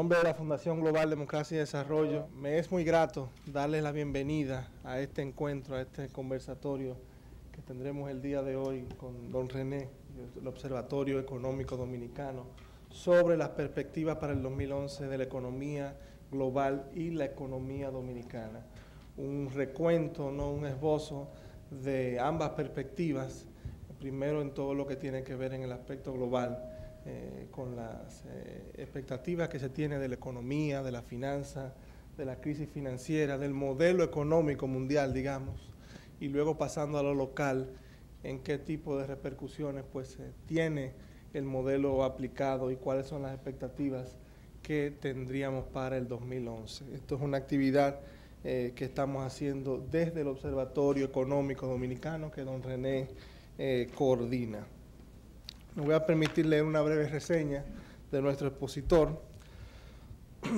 nombre de la Fundación Global Democracia y Desarrollo, me es muy grato darles la bienvenida a este encuentro, a este conversatorio que tendremos el día de hoy con don René, del Observatorio Económico Dominicano, sobre las perspectivas para el 2011 de la economía global y la economía dominicana. Un recuento, no un esbozo de ambas perspectivas, primero en todo lo que tiene que ver en el aspecto global eh, con las eh, expectativas que se tiene de la economía, de la finanza, de la crisis financiera, del modelo económico mundial, digamos, y luego pasando a lo local, en qué tipo de repercusiones pues tiene el modelo aplicado y cuáles son las expectativas que tendríamos para el 2011. Esto es una actividad eh, que estamos haciendo desde el Observatorio Económico Dominicano que don René coordina. Me voy a permitir leer una breve reseña de nuestro expositor.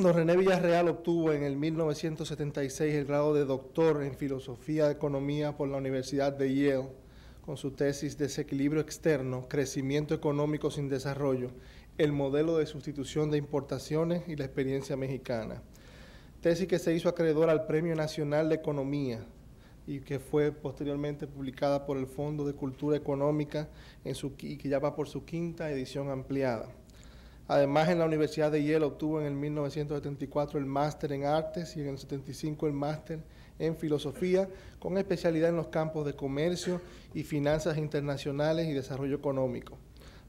Don René Villarreal obtuvo en el 1976 el grado de doctor en Filosofía de Economía por la Universidad de Yale con su tesis Desequilibrio Externo, Crecimiento Económico sin Desarrollo, el modelo de sustitución de importaciones y la experiencia mexicana. Tesis que se hizo acreedor al Premio Nacional de Economía y que fue posteriormente publicada por el Fondo de Cultura Económica en su, y que ya va por su quinta edición ampliada. Además, en la Universidad de Yale obtuvo en el 1974 el máster en artes y en el 75 el máster en filosofía, con especialidad en los campos de comercio y finanzas internacionales y desarrollo económico.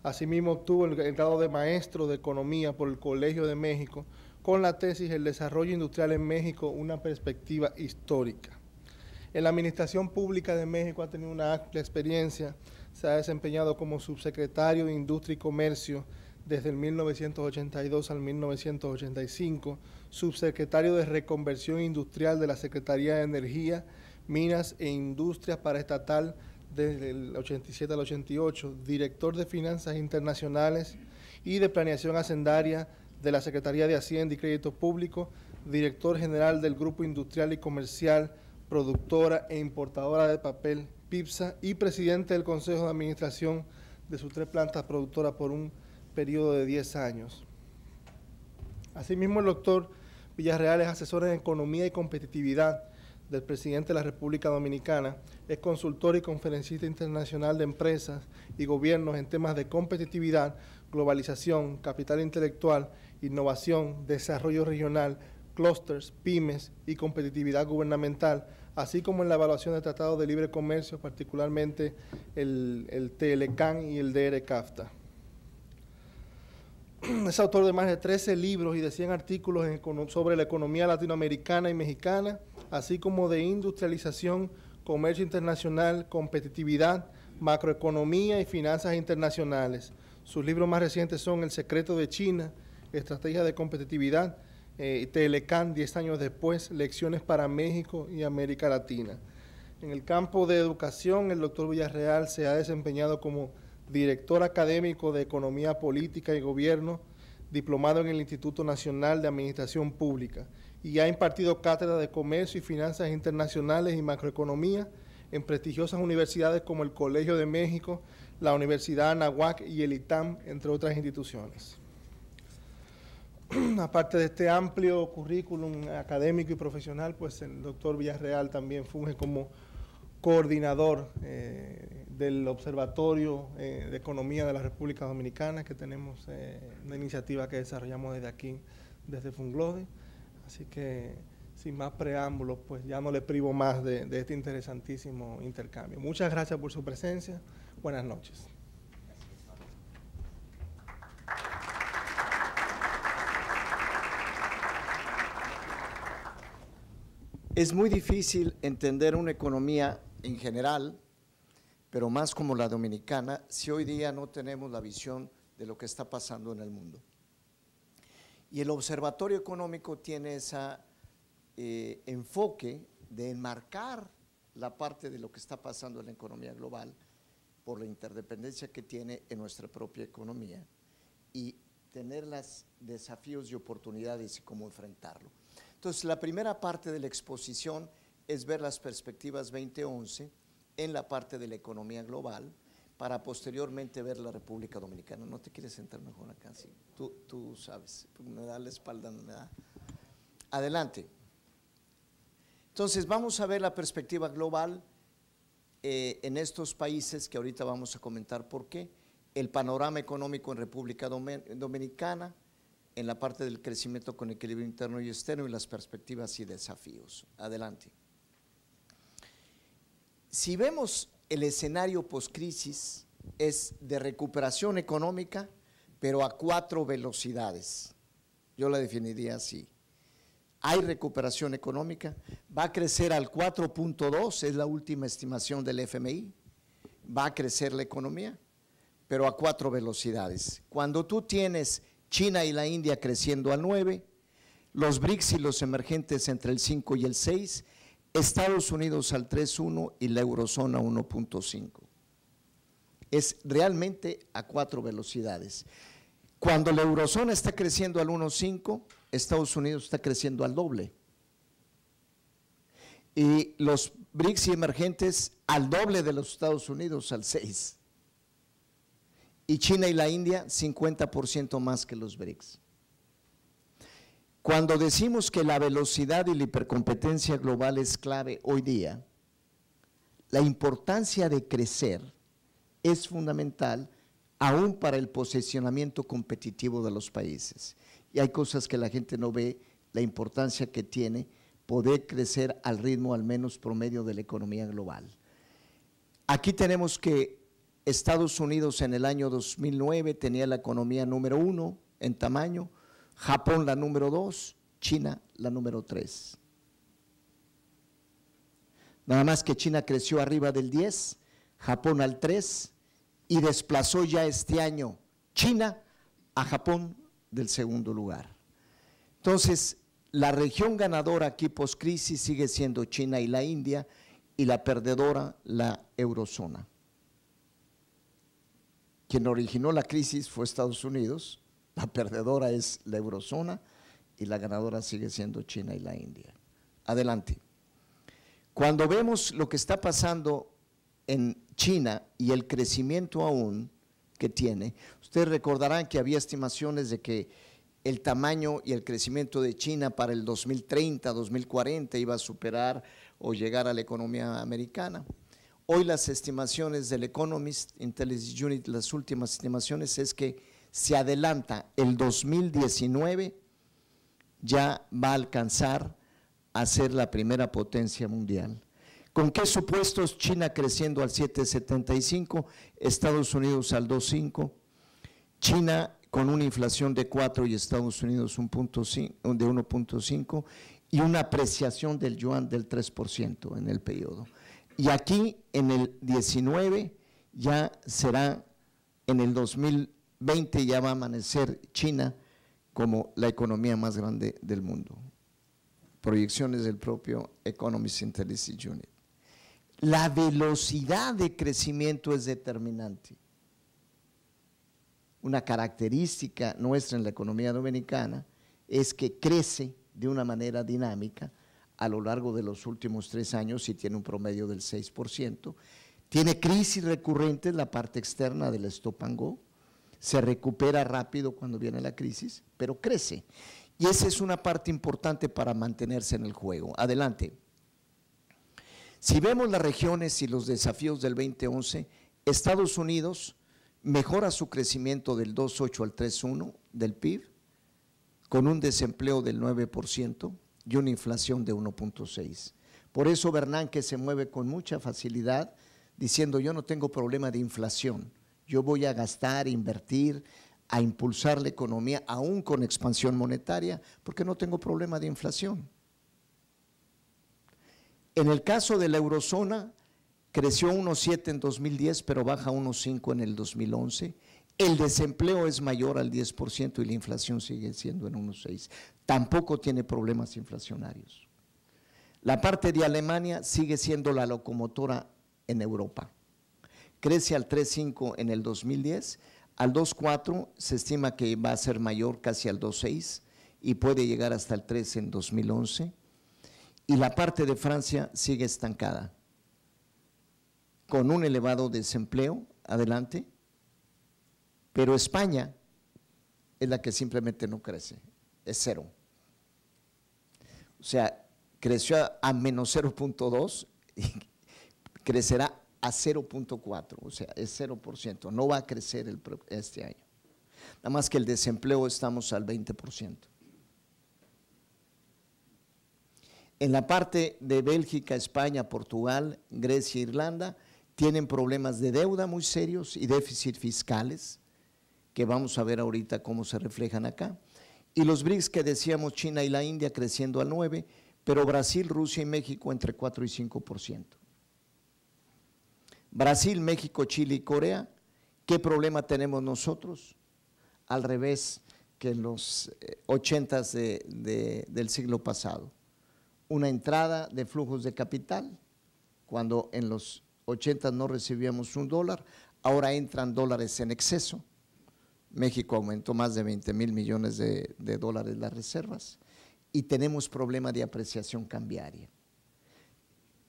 Asimismo, obtuvo el grado de maestro de economía por el Colegio de México con la tesis El desarrollo industrial en México, una perspectiva histórica. En eh, la Administración Pública de México ha tenido una amplia experiencia. Se ha desempeñado como subsecretario de Industria y Comercio desde el 1982 al 1985, subsecretario de Reconversión Industrial de la Secretaría de Energía, Minas e Industrias Estatal desde el 87 al 88, director de Finanzas Internacionales y de Planeación Hacendaria de la Secretaría de Hacienda y Crédito Público, director general del Grupo Industrial y Comercial productora e importadora de papel PIPSA y presidente del Consejo de Administración de sus tres plantas productoras por un periodo de 10 años. Asimismo, el doctor Villarreal es asesor en economía y competitividad del presidente de la República Dominicana, es consultor y conferencista internacional de empresas y gobiernos en temas de competitividad, globalización, capital intelectual, innovación, desarrollo regional, clusters, pymes y competitividad gubernamental, así como en la evaluación de tratados de libre comercio, particularmente el, el TLCAN y el DRCAFTA. Es autor de más de 13 libros y de 100 artículos sobre la economía latinoamericana y mexicana, así como de industrialización, comercio internacional, competitividad, macroeconomía y finanzas internacionales. Sus libros más recientes son El secreto de China, Estrategia de competitividad, eh, Telecan 10 años después, lecciones para México y América Latina. En el campo de educación, el doctor Villarreal se ha desempeñado como director académico de Economía Política y Gobierno, diplomado en el Instituto Nacional de Administración Pública, y ha impartido cátedra de Comercio y Finanzas Internacionales y Macroeconomía en prestigiosas universidades como el Colegio de México, la Universidad Anahuac y el ITAM, entre otras instituciones. aparte de este amplio currículum académico y profesional, pues el doctor Villarreal también funge como coordinador eh, del Observatorio eh, de Economía de la República Dominicana, que tenemos eh, una iniciativa que desarrollamos desde aquí, desde Funglode. Así que, sin más preámbulos, pues ya no le privo más de este interesantísimo intercambio. Muchas gracias por su presencia. Buenas noches. Es muy difícil entender una economía en general, pero más como la dominicana, si hoy día no tenemos la visión de lo que está pasando en el mundo. Y el Observatorio Económico tiene ese eh, enfoque de enmarcar la parte de lo que está pasando en la economía global por la interdependencia que tiene en nuestra propia economía y tener los desafíos y oportunidades y cómo enfrentarlo. Entonces, la primera parte de la exposición es ver las perspectivas 2011 en la parte de la economía global para posteriormente ver la República Dominicana. ¿No te quieres sentar mejor acá? Sí, tú, sabes, me da la espalda, me da. Adelante. Entonces, vamos a ver la perspectiva global eh, en estos países que ahorita vamos a comentar por qué. El panorama económico en República Dominicana, en la parte del crecimiento con equilibrio interno y externo y las perspectivas y desafíos. Adelante. Si vemos el escenario post-crisis, es de recuperación económica, pero a cuatro velocidades. Yo la definiría así. Hay recuperación económica, va a crecer al 4.2, es la última estimación del FMI, va a crecer la economía, pero a cuatro velocidades. Cuando tú tienes China y la India creciendo al 9, los BRICS y los emergentes entre el 5 y el 6, Estados Unidos al 3.1 y la eurozona 1.5. Es realmente a cuatro velocidades. Cuando la eurozona está creciendo al 1.5, Estados Unidos está creciendo al doble. Y los BRICS y emergentes al doble de los Estados Unidos, al 6 y China y la India 50% más que los BRICS. Cuando decimos que la velocidad y la hipercompetencia global es clave hoy día, la importancia de crecer es fundamental aún para el posicionamiento competitivo de los países. Y hay cosas que la gente no ve, la importancia que tiene poder crecer al ritmo al menos promedio de la economía global. Aquí tenemos que Estados Unidos en el año 2009 tenía la economía número uno en tamaño, Japón la número dos, China la número tres. Nada más que China creció arriba del 10, Japón al 3 y desplazó ya este año China a Japón del segundo lugar. Entonces, la región ganadora aquí post-crisis sigue siendo China y la India y la perdedora la eurozona. Quien originó la crisis fue Estados Unidos, la perdedora es la eurozona y la ganadora sigue siendo China y la India. Adelante. Cuando vemos lo que está pasando en China y el crecimiento aún que tiene, ustedes recordarán que había estimaciones de que el tamaño y el crecimiento de China para el 2030, 2040 iba a superar o llegar a la economía americana. Hoy las estimaciones del Economist Intelligence Unit, las últimas estimaciones es que se adelanta el 2019, ya va a alcanzar a ser la primera potencia mundial. ¿Con qué supuestos? China creciendo al 7,75, Estados Unidos al 2,5, China con una inflación de 4 y Estados Unidos un punto de 1.5 y una apreciación del yuan del 3% en el periodo. Y aquí en el 19 ya será, en el 2020 ya va a amanecer China como la economía más grande del mundo. Proyecciones del propio Economist Intelligence Unit. La velocidad de crecimiento es determinante. Una característica nuestra en la economía dominicana es que crece de una manera dinámica, a lo largo de los últimos tres años y tiene un promedio del 6%. Tiene crisis recurrente en la parte externa del stop and go, se recupera rápido cuando viene la crisis, pero crece. Y esa es una parte importante para mantenerse en el juego. Adelante. Si vemos las regiones y los desafíos del 2011, Estados Unidos mejora su crecimiento del 2,8 al 3,1 del PIB, con un desempleo del 9%, y una inflación de 1.6. Por eso Bernanke se mueve con mucha facilidad diciendo yo no tengo problema de inflación, yo voy a gastar, invertir, a impulsar la economía aún con expansión monetaria porque no tengo problema de inflación. En el caso de la eurozona, creció 1,7 en 2010, pero baja 1,5 en el 2011. El desempleo es mayor al 10% y la inflación sigue siendo en 1,6 tampoco tiene problemas inflacionarios. La parte de Alemania sigue siendo la locomotora en Europa. Crece al 3.5 en el 2010, al 2.4 se estima que va a ser mayor casi al 2.6 y puede llegar hasta el 3 en 2011. Y la parte de Francia sigue estancada, con un elevado desempleo, adelante, pero España es la que simplemente no crece, es cero. O sea, creció a, menos 0.2 y crecerá a 0.4, o sea, es 0%, no va a crecer este año. Nada más que el desempleo estamos al 20%. En la parte de Bélgica, España, Portugal, Grecia e Irlanda, tienen problemas de deuda muy serios y déficit fiscales, que vamos a ver ahorita cómo se reflejan acá. Y los BRICS que decíamos China y la India creciendo al 9, pero Brasil, Rusia y México entre 4 y 5%. Brasil, México, Chile y Corea, ¿qué problema tenemos nosotros? Al revés que en los 80 eh, del siglo pasado. Una entrada de flujos de capital, cuando en los 80 no recibíamos un dólar, ahora entran dólares en exceso México aumentó más de 20 mil millones de, dólares las reservas y tenemos problema de apreciación cambiaria.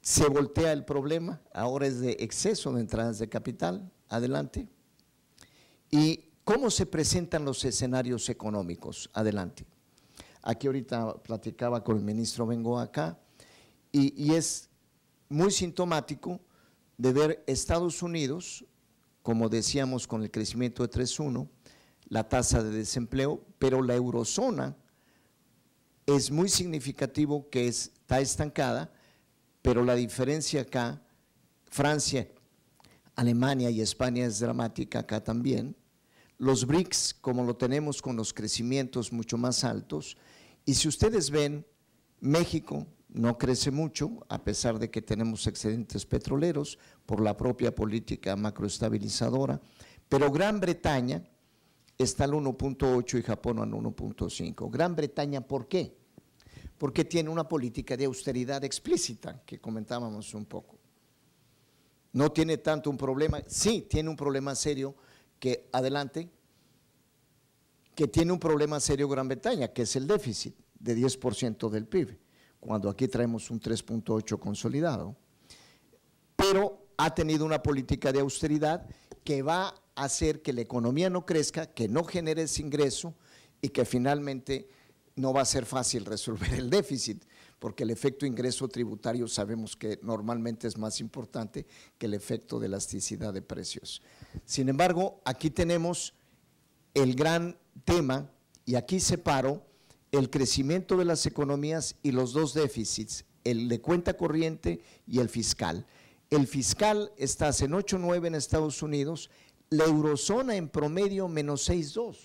Se voltea el problema, ahora es de exceso de entradas de capital, adelante. ¿Y cómo se presentan los escenarios económicos? Adelante. Aquí ahorita platicaba con el ministro vengo acá y, es muy sintomático de ver Estados Unidos, como decíamos con el crecimiento de 3.1, la tasa de desempleo, pero la eurozona es muy significativo que está estancada, pero la diferencia acá, Francia, Alemania y España es dramática acá también. Los BRICS, como lo tenemos con los crecimientos mucho más altos, y si ustedes ven, México no crece mucho, a pesar de que tenemos excedentes petroleros por la propia política macroestabilizadora, pero Gran Bretaña, está al 1.8 y Japón al 1.5. Gran Bretaña, ¿por qué? Porque tiene una política de austeridad explícita que comentábamos un poco. No tiene tanto un problema, sí, tiene un problema serio que, adelante, que tiene un problema serio Gran Bretaña, que es el déficit de 10% del PIB, cuando aquí traemos un 3.8 consolidado. Pero ha tenido una política de austeridad que va hacer que la economía no crezca, que no genere ese ingreso y que finalmente no va a ser fácil resolver el déficit, porque el efecto ingreso tributario sabemos que normalmente es más importante que el efecto de elasticidad de precios. Sin embargo, aquí tenemos el gran tema, y aquí separo el crecimiento de las economías y los dos déficits, el de cuenta corriente y el fiscal. El fiscal está en 8.9 en Estados Unidos, la eurozona en promedio menos 6,2,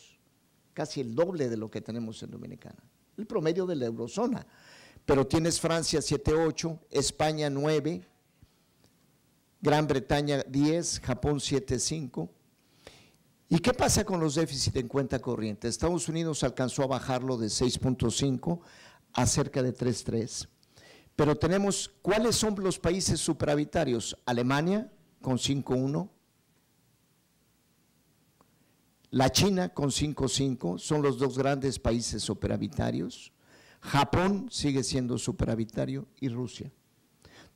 casi el doble de lo que tenemos en Dominicana, el promedio de la eurozona. Pero tienes Francia 7,8, España 9, Gran Bretaña 10, Japón 7,5. ¿Y qué pasa con los déficits en cuenta corriente? Estados Unidos alcanzó a bajarlo de 6.5 a cerca de 3.3. Pero tenemos, ¿cuáles son los países supravitarios? Alemania con 5.1, la China con 5.5 son los dos grandes países superavitarios. Japón sigue siendo superavitario y Rusia.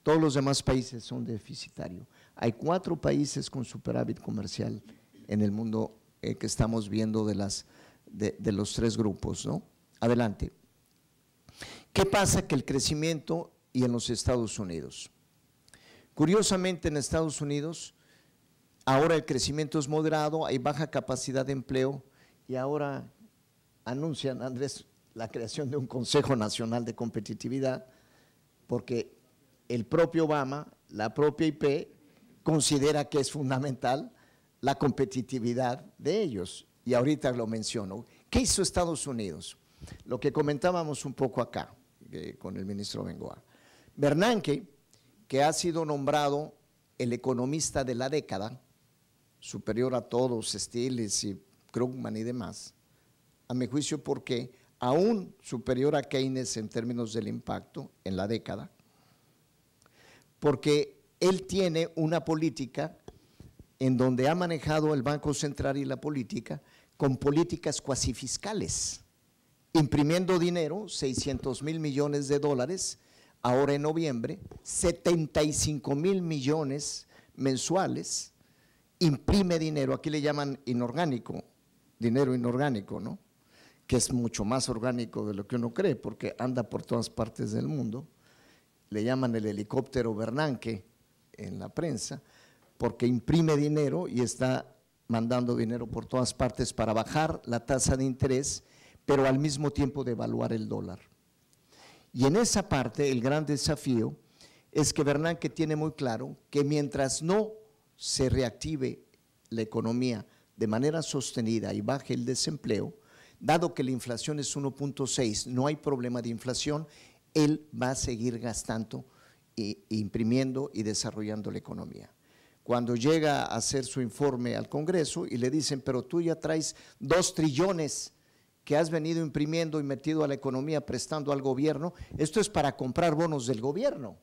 Todos los demás países son deficitarios. Hay cuatro países con superávit comercial en el mundo eh, que estamos viendo de, las, de los tres grupos. ¿no? Adelante. ¿Qué pasa que el crecimiento y en los Estados Unidos? Curiosamente en Estados Unidos ahora el crecimiento es moderado, hay baja capacidad de empleo y ahora anuncian, Andrés, la creación de un Consejo Nacional de Competitividad, porque el propio Obama, la propia IP, considera que es fundamental la competitividad de ellos. Y ahorita lo menciono. ¿Qué hizo Estados Unidos? Lo que comentábamos un poco acá eh, con el ministro Bengoa. Bernanke, que ha sido nombrado el economista de la década, superior a todos, Stiles y Krugman y demás, a mi juicio porque aún superior a Keynes en términos del impacto en la década, porque él tiene una política en donde ha manejado el Banco Central y la política con políticas cuasi fiscales, imprimiendo dinero, 600 mil millones de dólares, ahora en noviembre, 75 mil millones mensuales, imprime dinero, aquí le llaman inorgánico, dinero inorgánico, ¿no? Que es mucho más orgánico de lo que uno cree, porque anda por todas partes del mundo. Le llaman el helicóptero Bernanke en la prensa, porque imprime dinero y está mandando dinero por todas partes para bajar la tasa de interés, pero al mismo tiempo devaluar el dólar. Y en esa parte el gran desafío es que Bernanke tiene muy claro que mientras no se reactive la economía de manera sostenida y baje el desempleo, dado que la inflación es 1.6, no hay problema de inflación, él va a seguir gastando, imprimiendo y desarrollando la economía. Cuando llega a hacer su informe al Congreso y le dicen, pero tú ya traes dos trillones que has venido imprimiendo y metido a la economía prestando al gobierno, esto es para comprar bonos del gobierno.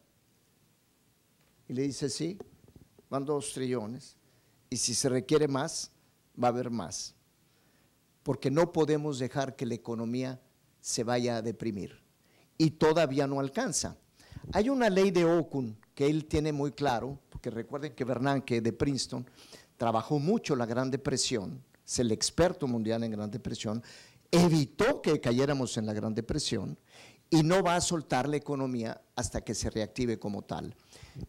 Y le dice, sí, van dos trillones, y si se requiere más, va a haber más, porque no podemos dejar que la economía se vaya a deprimir, y todavía no alcanza. Hay una ley de Okun que él tiene muy claro, porque recuerden que Bernanke de Princeton trabajó mucho la Gran Depresión, es el experto mundial en Gran Depresión, evitó que cayéramos en la Gran Depresión y no va a soltar la economía hasta que se reactive como tal.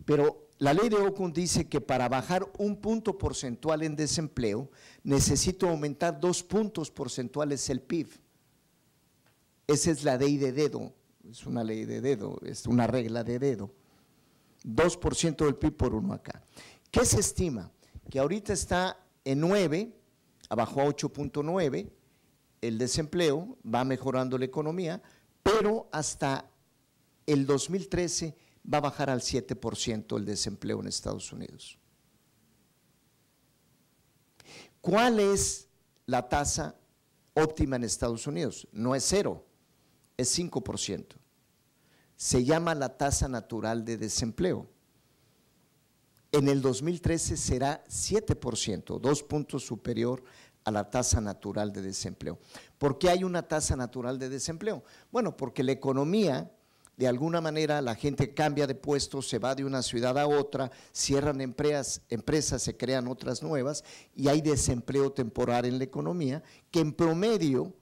Pero la ley de Okun dice que para bajar un punto porcentual en desempleo, necesito aumentar dos puntos porcentuales el PIB. Esa es la ley de dedo, es una ley de dedo, es una regla de dedo. 2% del PIB por uno acá. ¿Qué se estima? Que ahorita está en 9, abajo a 8.9, el desempleo, va mejorando la economía, pero hasta el 2013 va a bajar al 7% el desempleo en Estados Unidos. ¿Cuál es la tasa óptima en Estados Unidos? No es cero, es 5%. Se llama la tasa natural de desempleo. En el 2013 será 7%, dos puntos superior a la tasa natural de desempleo. ¿Por qué hay una tasa natural de desempleo? Bueno, porque la economía de alguna manera la gente cambia de puesto, se va de una ciudad a otra, cierran empresas, empresas se crean otras nuevas y hay desempleo temporal en la economía, que en promedio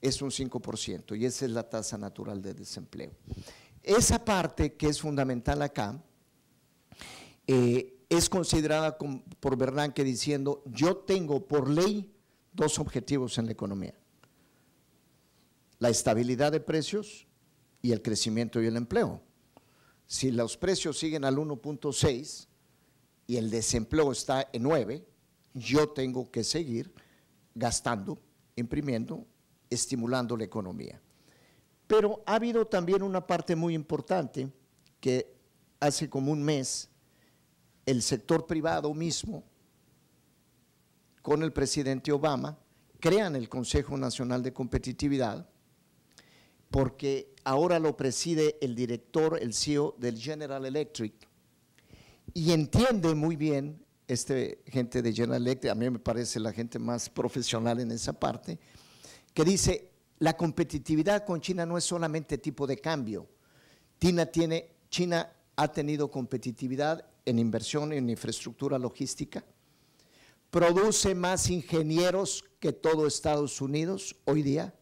es un 5% y esa es la tasa natural de desempleo. Esa parte que es fundamental acá eh, es considerada por Bernanke diciendo, yo tengo por ley dos objetivos en la economía. La estabilidad de precios y el crecimiento y el empleo. Si los precios siguen al 1.6 y el desempleo está en 9, yo tengo que seguir gastando, imprimiendo, estimulando la economía. Pero ha habido también una parte muy importante que hace como un mes el sector privado mismo, con el presidente Obama, crean el Consejo Nacional de Competitividad porque ahora lo preside el director, el CEO del General Electric. Y entiende muy bien, este gente de General Electric, a mí me parece la gente más profesional en esa parte, que dice, la competitividad con China no es solamente tipo de cambio. China, tiene, China ha tenido competitividad en inversión en infraestructura logística, produce más ingenieros que todo Estados Unidos hoy día,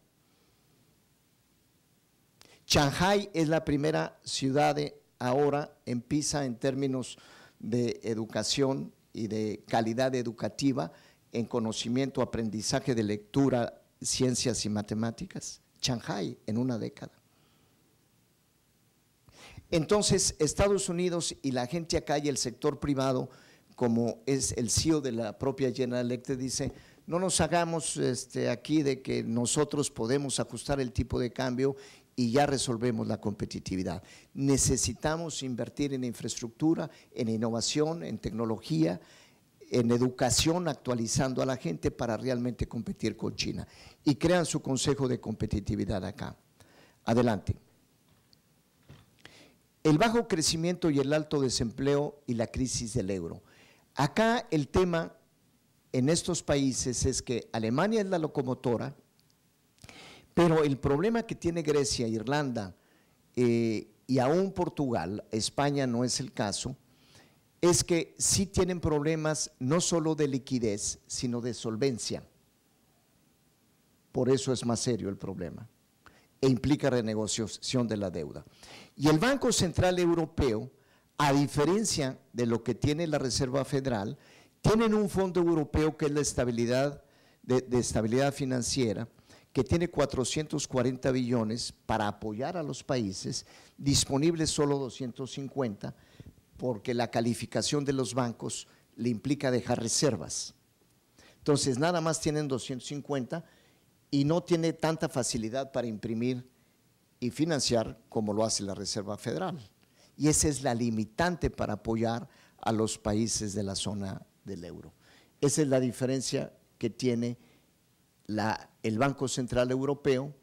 Shanghai es la primera ciudad ahora en PISA en términos de educación y de calidad educativa en conocimiento, aprendizaje de lectura, ciencias y matemáticas. Shanghai en una década. Entonces, Estados Unidos y la gente acá y el sector privado, como es el CEO de la propia General Electric, dice, no nos hagamos este, aquí de que nosotros podemos ajustar el tipo de cambio y ya resolvemos la competitividad. Necesitamos invertir en infraestructura, en innovación, en tecnología, en educación, actualizando a la gente para realmente competir con China. Y crean su Consejo de Competitividad acá. Adelante. El bajo crecimiento y el alto desempleo y la crisis del euro. Acá el tema en estos países es que Alemania es la locomotora, pero el problema que tiene Grecia, e Irlanda eh, y aún Portugal, España no es el caso, es que sí tienen problemas no solo de liquidez, sino de solvencia. Por eso es más serio el problema e implica renegociación de la deuda. Y el Banco Central Europeo, a diferencia de lo que tiene la Reserva Federal, tienen un fondo europeo que es la estabilidad de estabilidad financiera que tiene 440 billones para apoyar a los países, disponibles solo 250, porque la calificación de los bancos le implica dejar reservas. Entonces, nada más tienen 250 y no tiene tanta facilidad para imprimir y financiar como lo hace la Reserva Federal. Y esa es la limitante para apoyar a los países de la zona del euro. Esa es la diferencia que tiene el Banco Central Europeo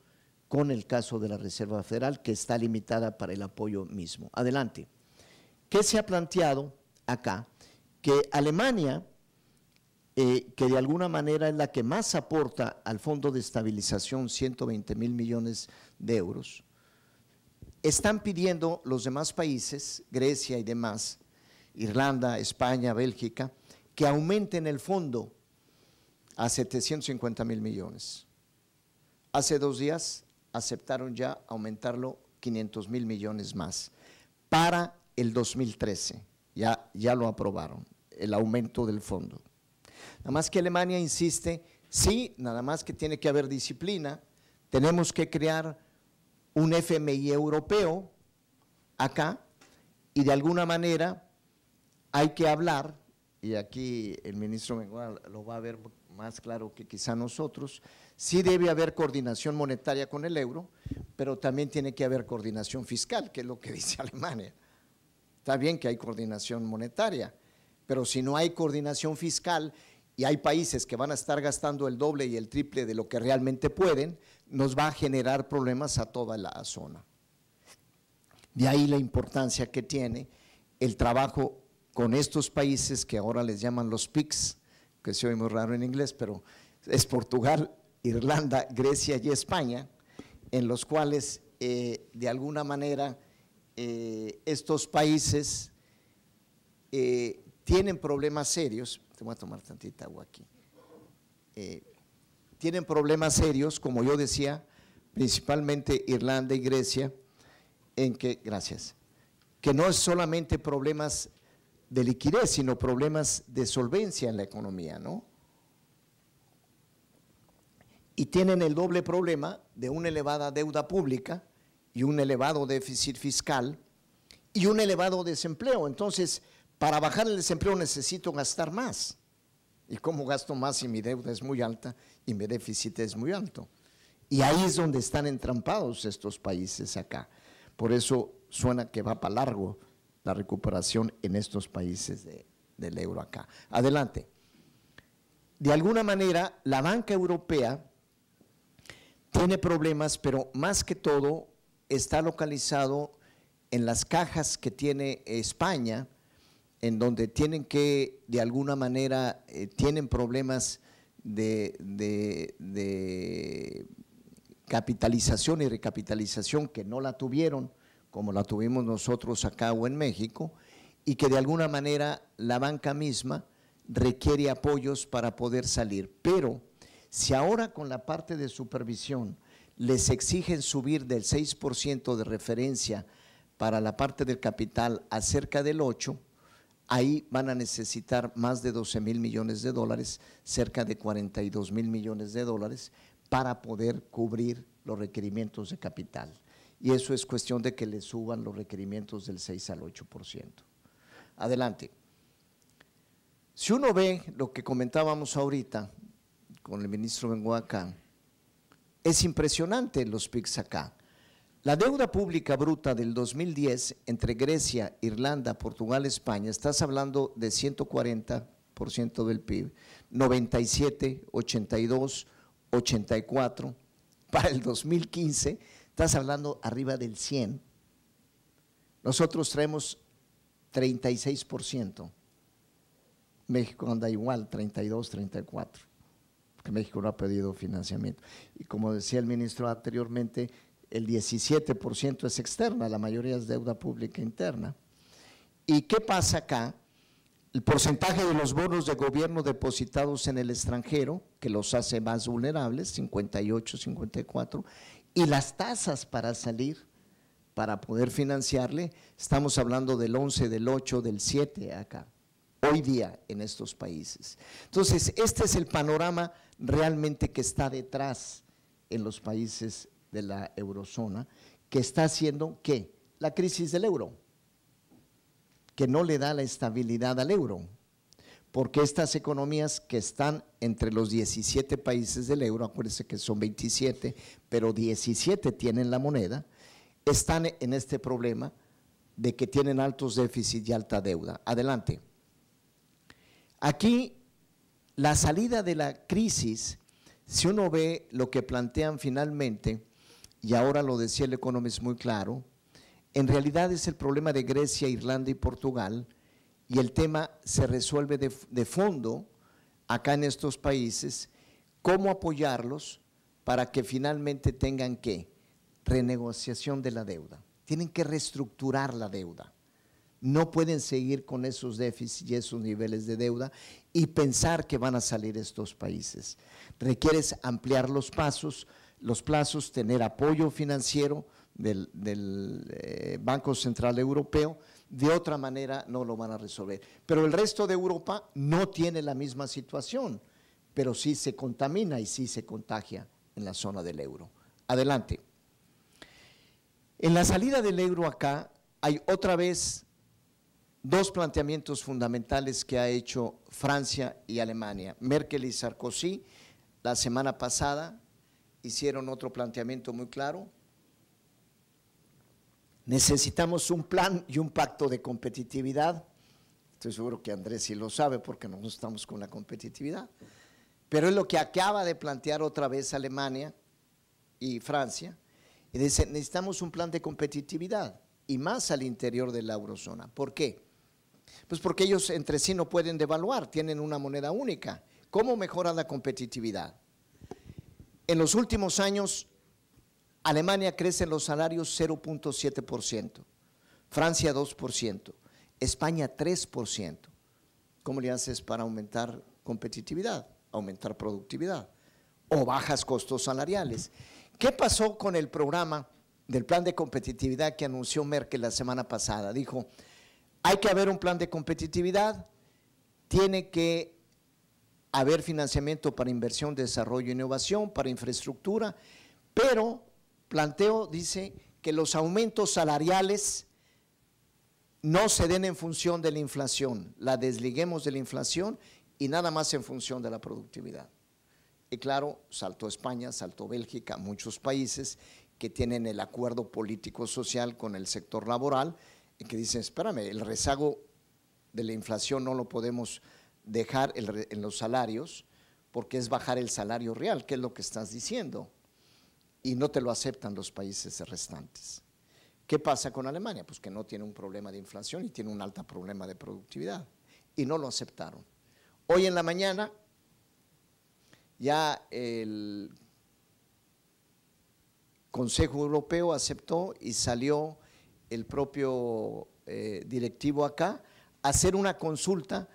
con el caso de la Reserva Federal, que está limitada para el apoyo mismo. Adelante. ¿Qué se ha planteado acá? Que Alemania, eh, que de alguna manera es la que más aporta al Fondo de Estabilización, 120 mil millones de euros, están pidiendo los demás países, Grecia y demás, Irlanda, España, Bélgica, que aumenten el fondo a 750 mil millones. Hace dos días aceptaron ya aumentarlo 500 mil millones más. Para el 2013, ya, ya lo aprobaron, el aumento del fondo. Nada más que Alemania insiste, sí, nada más que tiene que haber disciplina, tenemos que crear un FMI europeo acá y de alguna manera hay que hablar, y aquí el ministro Mengual lo va a ver más claro que quizá nosotros. Sí debe haber coordinación monetaria con el euro, pero también tiene que haber coordinación fiscal, que es lo que dice Alemania. Está bien que hay coordinación monetaria, pero si no hay coordinación fiscal y hay países que van a estar gastando el doble y el triple de lo que realmente pueden, nos va a generar problemas a toda la zona. De ahí la importancia que tiene el trabajo con estos países que ahora les llaman los PICS, que se oye muy raro en inglés, pero es Portugal, Irlanda, Grecia y España, en los cuales eh, de alguna manera eh, estos países eh, tienen problemas serios, te voy a tomar tantita agua aquí, tienen problemas serios, como yo decía, principalmente Irlanda y Grecia, en que, gracias, que no es solamente problemas de liquidez, sino problemas de solvencia en la economía, ¿no? Y tienen el doble problema de una elevada deuda pública y un elevado déficit fiscal y un elevado desempleo. Entonces, para bajar el desempleo necesito gastar más. ¿Y cómo gasto más si mi deuda es muy alta y mi déficit es muy alto? Y ahí es donde están entrampados estos países acá. Por eso suena que va para largo la recuperación en estos países del euro acá. Adelante. De alguna manera, la banca europea tiene problemas, pero más que todo está localizado en las cajas que tiene España, en donde tienen que, de alguna manera, eh, tienen problemas de, capitalización y recapitalización que no la tuvieron como la tuvimos nosotros acá o en México, y que de alguna manera la banca misma requiere apoyos para poder salir. Pero si ahora con la parte de supervisión les exigen subir del 6% de referencia para la parte del capital a cerca del 8%, ahí van a necesitar más de 12 mil millones de dólares, cerca de 42 mil millones de dólares, para poder cubrir los requerimientos de capital y eso es cuestión de que le suban los requerimientos del 6 al 8%. Adelante. Si uno ve lo que comentábamos ahorita con el ministro acá, es impresionante los PICs acá. La deuda pública bruta del 2010 entre Grecia, Irlanda, Portugal, España, estás hablando de 140% del PIB, 97, 82, 84. Para el 2015 Estás hablando arriba del 100. Nosotros traemos 36%. México anda igual, 32, 34, porque México no ha pedido financiamiento. Y como decía el ministro anteriormente, el 17% es externa, la mayoría es deuda pública interna. ¿Y qué pasa acá? El porcentaje de los bonos de gobierno depositados en el extranjero, que los hace más vulnerables, 58, 54, y las tasas para salir, para poder financiarle, estamos hablando del 11, del 8, del 7 acá, hoy día en estos países. Entonces, este es el panorama realmente que está detrás en los países de la eurozona, que está haciendo que la crisis del euro, que no le da la estabilidad al euro porque estas economías que están entre los 17 países del euro, acuérdense que son 27, pero 17 tienen la moneda, están en este problema de que tienen altos déficits y alta deuda. Adelante. Aquí, la salida de la crisis, si uno ve lo que plantean finalmente, y ahora lo decía el economista muy claro, en realidad es el problema de Grecia, Irlanda y Portugal, y el tema se resuelve de, fondo acá en estos países, cómo apoyarlos para que finalmente tengan que renegociación de la deuda. Tienen que reestructurar la deuda. No pueden seguir con esos déficits y esos niveles de deuda y pensar que van a salir estos países. Requieres ampliar los pasos, los plazos, tener apoyo financiero del, eh, Banco Central Europeo, de otra manera no lo van a resolver. Pero el resto de Europa no tiene la misma situación, pero sí se contamina y sí se contagia en la zona del euro. Adelante. En la salida del euro acá hay otra vez dos planteamientos fundamentales que ha hecho Francia y Alemania. Merkel y Sarkozy la semana pasada hicieron otro planteamiento muy claro, Necesitamos un plan y un pacto de competitividad. Estoy seguro que Andrés sí lo sabe porque no estamos con la competitividad. Pero es lo que acaba de plantear otra vez Alemania y Francia. Y dice, necesitamos un plan de competitividad y más al interior de la eurozona. ¿Por qué? Pues porque ellos entre sí no pueden devaluar, tienen una moneda única. ¿Cómo mejora la competitividad? En los últimos años Alemania crece en los salarios 0.7%, Francia 2%, España 3%. ¿Cómo le haces para aumentar competitividad, aumentar productividad o bajas costos salariales? ¿Qué pasó con el programa del plan de competitividad que anunció Merkel la semana pasada? Dijo, hay que haber un plan de competitividad, tiene que haber financiamiento para inversión, desarrollo e innovación, para infraestructura, pero planteo dice que los aumentos salariales no se den en función de la inflación, la desliguemos de la inflación y nada más en función de la productividad. Y claro, saltó España, saltó Bélgica, muchos países que tienen el acuerdo político-social con el sector laboral y que dicen, espérame, el rezago de la inflación no lo podemos dejar en los salarios porque es bajar el salario real, que es lo que estás diciendo y no te lo aceptan los países restantes. ¿Qué pasa con Alemania? Pues que no tiene un problema de inflación y tiene un alto problema de productividad y no lo aceptaron. Hoy en la mañana ya el Consejo Europeo aceptó y salió el propio eh, directivo acá a hacer una consulta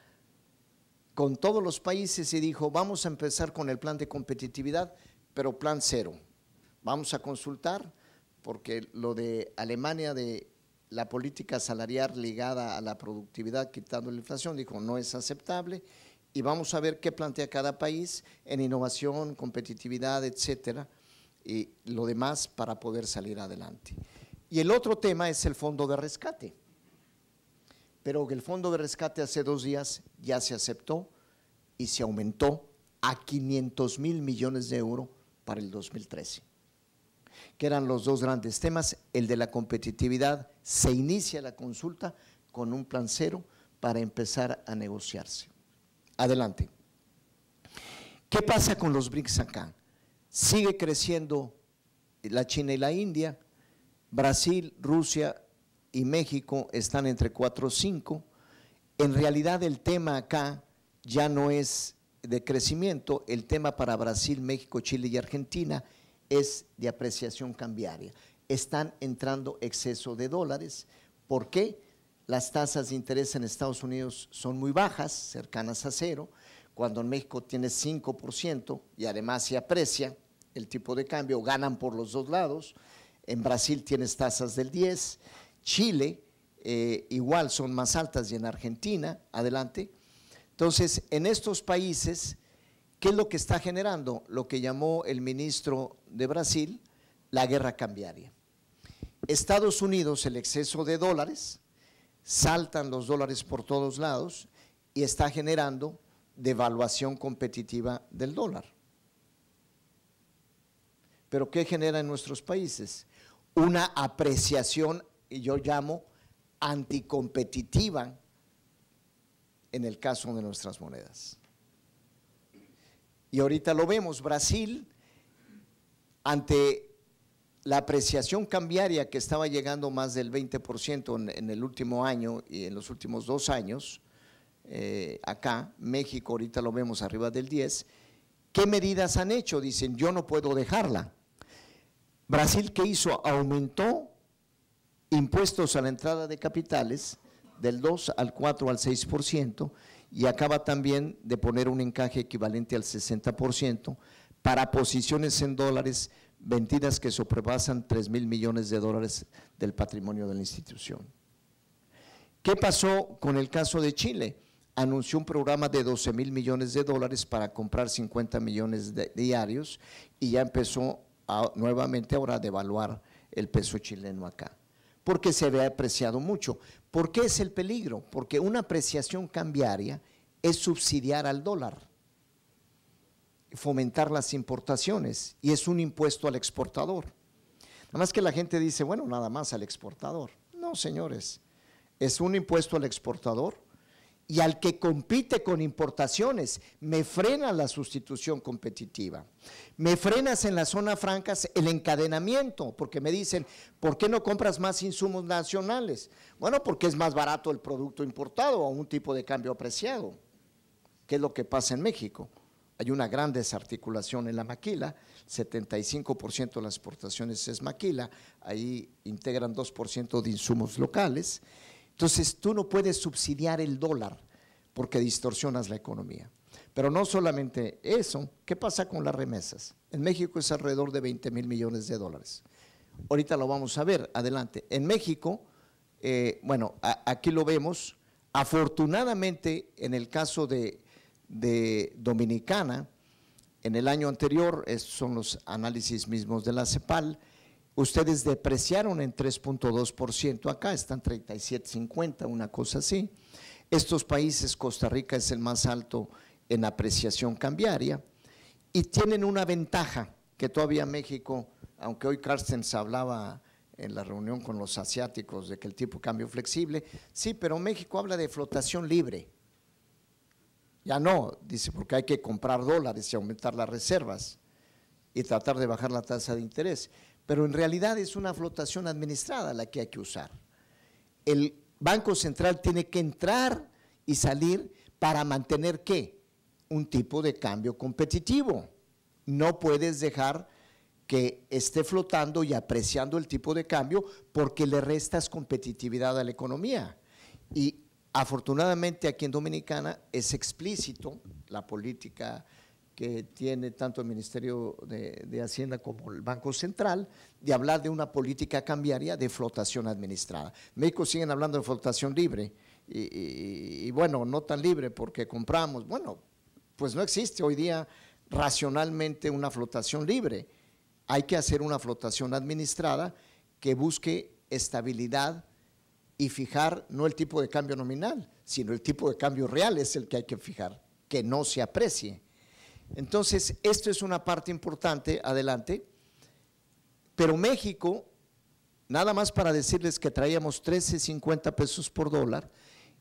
con todos los países y dijo, vamos a empezar con el plan de competitividad, pero plan cero Vamos a consultar porque lo de Alemania de la política salarial ligada a la productividad quitando la inflación, dijo, no es aceptable y vamos a ver qué plantea cada país en innovación, competitividad, etcétera, y lo demás para poder salir adelante. Y el otro tema es el fondo de rescate. Pero el fondo de rescate hace dos días ya se aceptó y se aumentó a 500 mil millones de euros para el 2013 que eran los dos grandes temas. El de la competitividad, se inicia la consulta con un plan cero para empezar a negociarse. Adelante. ¿Qué pasa con los BRICS acá? Sigue creciendo la China y la India, Brasil, Rusia y México están entre 4 o 5. En realidad el tema acá ya no es de crecimiento, el tema para Brasil, México, Chile y Argentina es de apreciación cambiaria. Están entrando exceso de dólares. ¿Por qué? Las tasas de interés en Estados Unidos son muy bajas, cercanas a cero, cuando en México tiene 5% y además se aprecia el tipo de cambio, ganan por los dos lados. En Brasil tienes tasas del 10, Chile eh, igual son más altas y en Argentina, adelante. Entonces, en estos países ¿Qué es lo que está generando? Lo que llamó el ministro de Brasil la guerra cambiaria. Estados Unidos, el exceso de dólares, saltan los dólares por todos lados y está generando devaluación competitiva del dólar. Pero ¿qué genera en nuestros países? Una apreciación, yo llamo anticompetitiva, en el caso de nuestras monedas. Y ahorita lo vemos, Brasil, ante la apreciación cambiaria que estaba llegando más del 20% en, el último año y en los últimos dos años, eh, acá, México, ahorita lo vemos arriba del 10, ¿qué medidas han hecho? Dicen, yo no puedo dejarla. Brasil, ¿qué hizo? Aumentó impuestos a la entrada de capitales del 2 al 4 al 6%, y acaba también de poner un encaje equivalente al 60% para posiciones en dólares vendidas que sobrepasan 3 mil millones de dólares del patrimonio de la institución. ¿Qué pasó con el caso de Chile? Anunció un programa de 12 mil millones de dólares para comprar 50 millones de diarios y ya empezó nuevamente ahora a devaluar el peso chileno acá, porque se había apreciado mucho. ¿Por qué es el peligro? Porque una apreciación cambiaria es subsidiar al dólar, fomentar las importaciones y es un impuesto al exportador. Nada más que la gente dice, bueno, nada más al exportador. No, señores, es un impuesto al exportador y al que compite con importaciones, me frena la sustitución competitiva. Me frenas en las zona francas el encadenamiento, porque me dicen, ¿por qué no compras más insumos nacionales? Bueno, porque es más barato el producto importado a un tipo de cambio apreciado, ¿Qué es lo que pasa en México. Hay una gran desarticulación en la maquila, 75% de las exportaciones es maquila, ahí integran 2% de insumos locales entonces tú no puedes subsidiar el dólar porque distorsionas la economía. Pero no solamente eso, ¿qué pasa con las remesas? En México es alrededor de 20 mil millones de dólares. Ahorita lo vamos a ver, adelante. En México, eh, bueno, aquí lo vemos, afortunadamente en el caso de, de Dominicana, en el año anterior, son los análisis mismos de la CEPAL, ustedes depreciaron en 3.2%, acá están 37.50, una cosa así. Estos países, Costa Rica es el más alto en apreciación cambiaria y tienen una ventaja que todavía México, aunque hoy Carsten se hablaba en la reunión con los asiáticos de que el tipo de cambio flexible, sí, pero México habla de flotación libre. Ya no, dice, porque hay que comprar dólares y aumentar las reservas y tratar de bajar la tasa de interés pero en realidad es una flotación administrada la que hay que usar. El Banco Central tiene que entrar y salir para mantener qué? Un tipo de cambio competitivo. No puedes dejar que esté flotando y apreciando el tipo de cambio porque le restas competitividad a la economía. Y afortunadamente aquí en Dominicana es explícito la política que tiene tanto el Ministerio de, Hacienda como el Banco Central, de hablar de una política cambiaria de flotación administrada. México siguen hablando de flotación libre, y, y bueno, no tan libre porque compramos. Bueno, pues no existe hoy día racionalmente una flotación libre. Hay que hacer una flotación administrada que busque estabilidad y fijar no el tipo de cambio nominal, sino el tipo de cambio real es el que hay que fijar, que no se aprecie. Entonces, esto es una parte importante, adelante. Pero México, nada más para decirles que traíamos 13.50 pesos por dólar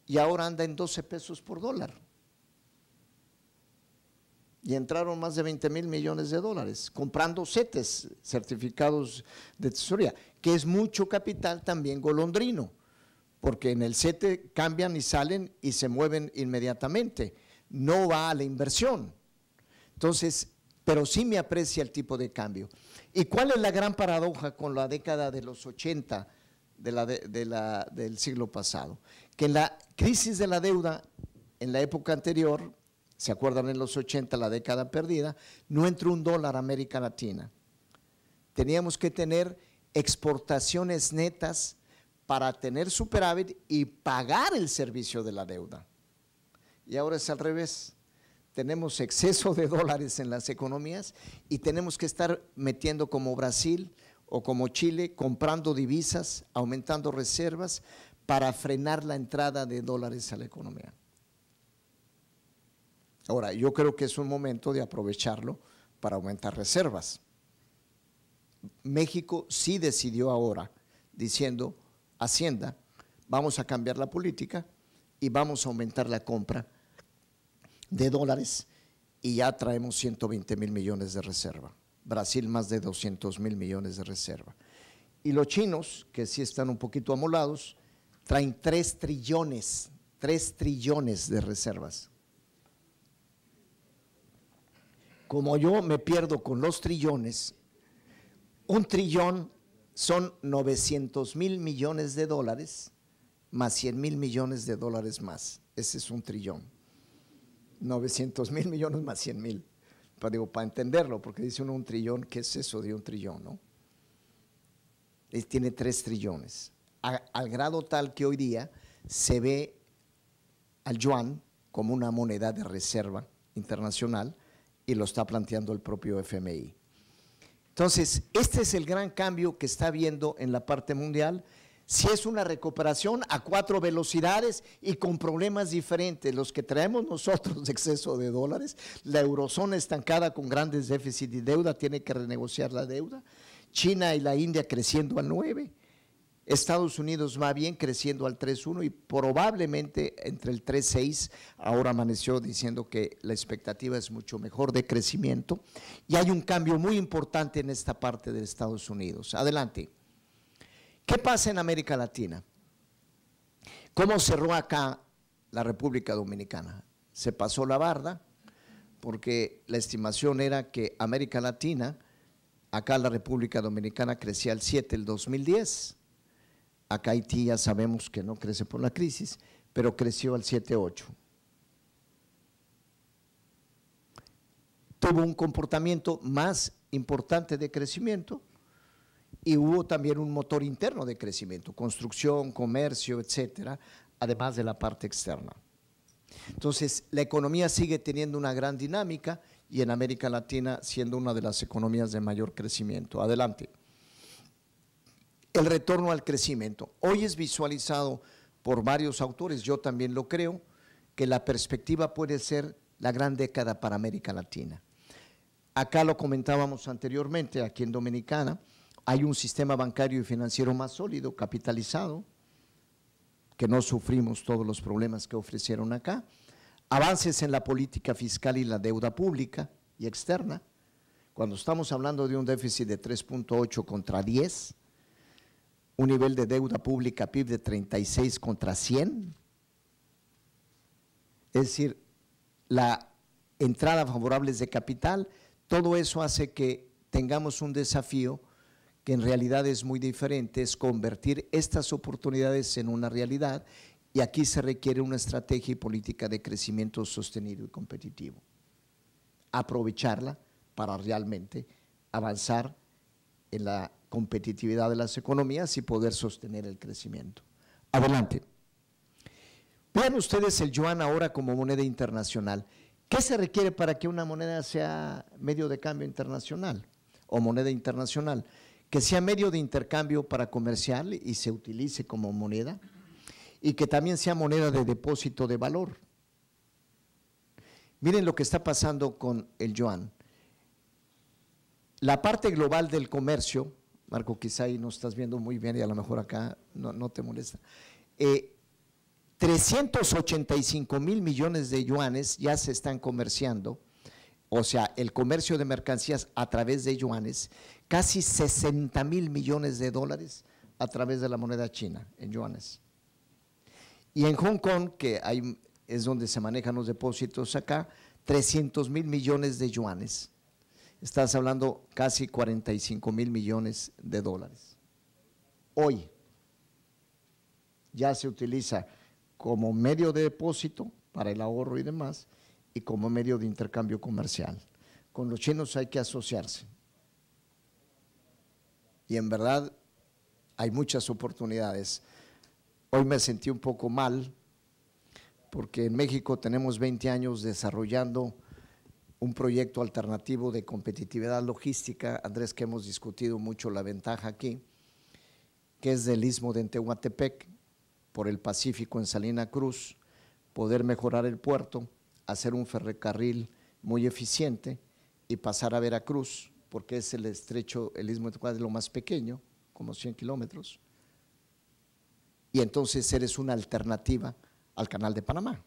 y ahora anda en 12 pesos por dólar. Y entraron más de 20 mil millones de dólares comprando CETES, certificados de tesorería, que es mucho capital también golondrino, porque en el CETE cambian y salen y se mueven inmediatamente. No va a la inversión. Entonces, pero sí me aprecia el tipo de cambio. ¿Y cuál es la gran paradoja con la década de los 80 del siglo pasado? Que en la crisis de la deuda, en la época anterior, ¿se acuerdan en los 80, la década perdida? No entró un dólar a América Latina. Teníamos que tener exportaciones netas para tener superávit y pagar el servicio de la deuda. Y ahora es al revés tenemos exceso de dólares en las economías y tenemos que estar metiendo como Brasil o como Chile, comprando divisas, aumentando reservas para frenar la entrada de dólares a la economía. Ahora, yo creo que es un momento de aprovecharlo para aumentar reservas. México sí decidió ahora, diciendo, Hacienda, vamos a cambiar la política y vamos a aumentar la compra de dólares y ya traemos 120 mil millones de reserva. Brasil más de 200 mil millones de reserva. Y los chinos, que sí están un poquito amolados, traen 3 trillones, 3 trillones de reservas. Como yo me pierdo con los trillones, un trillón son 900 mil millones de dólares más 100 mil millones de dólares más. Ese es un trillón. 900 mil millones más 100 mil. Para, digo, para entenderlo, porque dice uno un trillón, ¿qué es eso de un trillón? No? tiene tres trillones. al grado tal que hoy día se ve al yuan como una moneda de reserva internacional y lo está planteando el propio FMI. Entonces, este es el gran cambio que está habiendo en la parte mundial si es una recuperación a cuatro velocidades y con problemas diferentes. Los que traemos nosotros de exceso de dólares, la eurozona estancada con grandes déficits y deuda, tiene que renegociar la deuda. China y la India creciendo al 9. Estados Unidos va bien creciendo al 3.1 y probablemente entre el 3.6, ahora amaneció diciendo que la expectativa es mucho mejor de crecimiento y hay un cambio muy importante en esta parte de Estados Unidos. Adelante. ¿Qué pasa en América Latina? ¿Cómo cerró acá la República Dominicana? Se pasó la barda porque la estimación era que América Latina, acá la República Dominicana crecía al 7 el 2010. Acá Haití ya sabemos que no crece por la crisis, pero creció al 7-8. Tuvo un comportamiento más importante de crecimiento y hubo también un motor interno de crecimiento, construcción, comercio, etcétera, además de la parte externa. Entonces, la economía sigue teniendo una gran dinámica y en América Latina siendo una de las economías de mayor crecimiento. Adelante. El retorno al crecimiento. Hoy es visualizado por varios autores, yo también lo creo, que la perspectiva puede ser la gran década para América Latina. Acá lo comentábamos anteriormente, aquí en Dominicana, hay un sistema bancario y financiero más sólido, capitalizado, que no sufrimos todos los problemas que ofrecieron acá, avances en la política fiscal y la deuda pública y externa, cuando estamos hablando de un déficit de 3.8 contra 10, un nivel de deuda pública PIB de 36 contra 100, es decir, la entrada favorable de capital, todo eso hace que tengamos un desafío que en realidad es muy diferente, es convertir estas oportunidades en una realidad y aquí se requiere una estrategia y política de crecimiento sostenido y competitivo. Aprovecharla para realmente avanzar en la competitividad de las economías y poder sostener el crecimiento. Adelante. Vean ustedes el yuan ahora como moneda internacional. ¿Qué se requiere para que una moneda sea medio de cambio internacional o moneda internacional? que sea medio de intercambio para comercial y se utilice como moneda, y que también sea moneda de depósito de valor. Miren lo que está pasando con el yuan. La parte global del comercio, Marco, quizá ahí no estás viendo muy bien y a lo mejor acá no, te molesta, 385 eh, mil millones de yuanes ya se están comerciando o sea, el comercio de mercancías a través de yuanes, casi 60 mil millones de dólares a través de la moneda china en yuanes. Y en Hong Kong, que es donde se manejan los depósitos acá, 300 mil millones de yuanes. Estás hablando casi 45 mil millones de dólares. Hoy ya se utiliza como medio de depósito para el ahorro y demás, y como medio de intercambio comercial. Con los chinos hay que asociarse. Y en verdad hay muchas oportunidades. Hoy me sentí un poco mal porque en México tenemos 20 años desarrollando un proyecto alternativo de competitividad logística, Andrés, que hemos discutido mucho la ventaja aquí, que es del istmo de Tehuantepec, por el Pacífico en Salina Cruz, poder mejorar el puerto hacer un ferrocarril muy eficiente y pasar a Veracruz, porque es el estrecho, el istmo de Cuadro es lo más pequeño, como 100 kilómetros, y entonces eres una alternativa al canal de Panamá.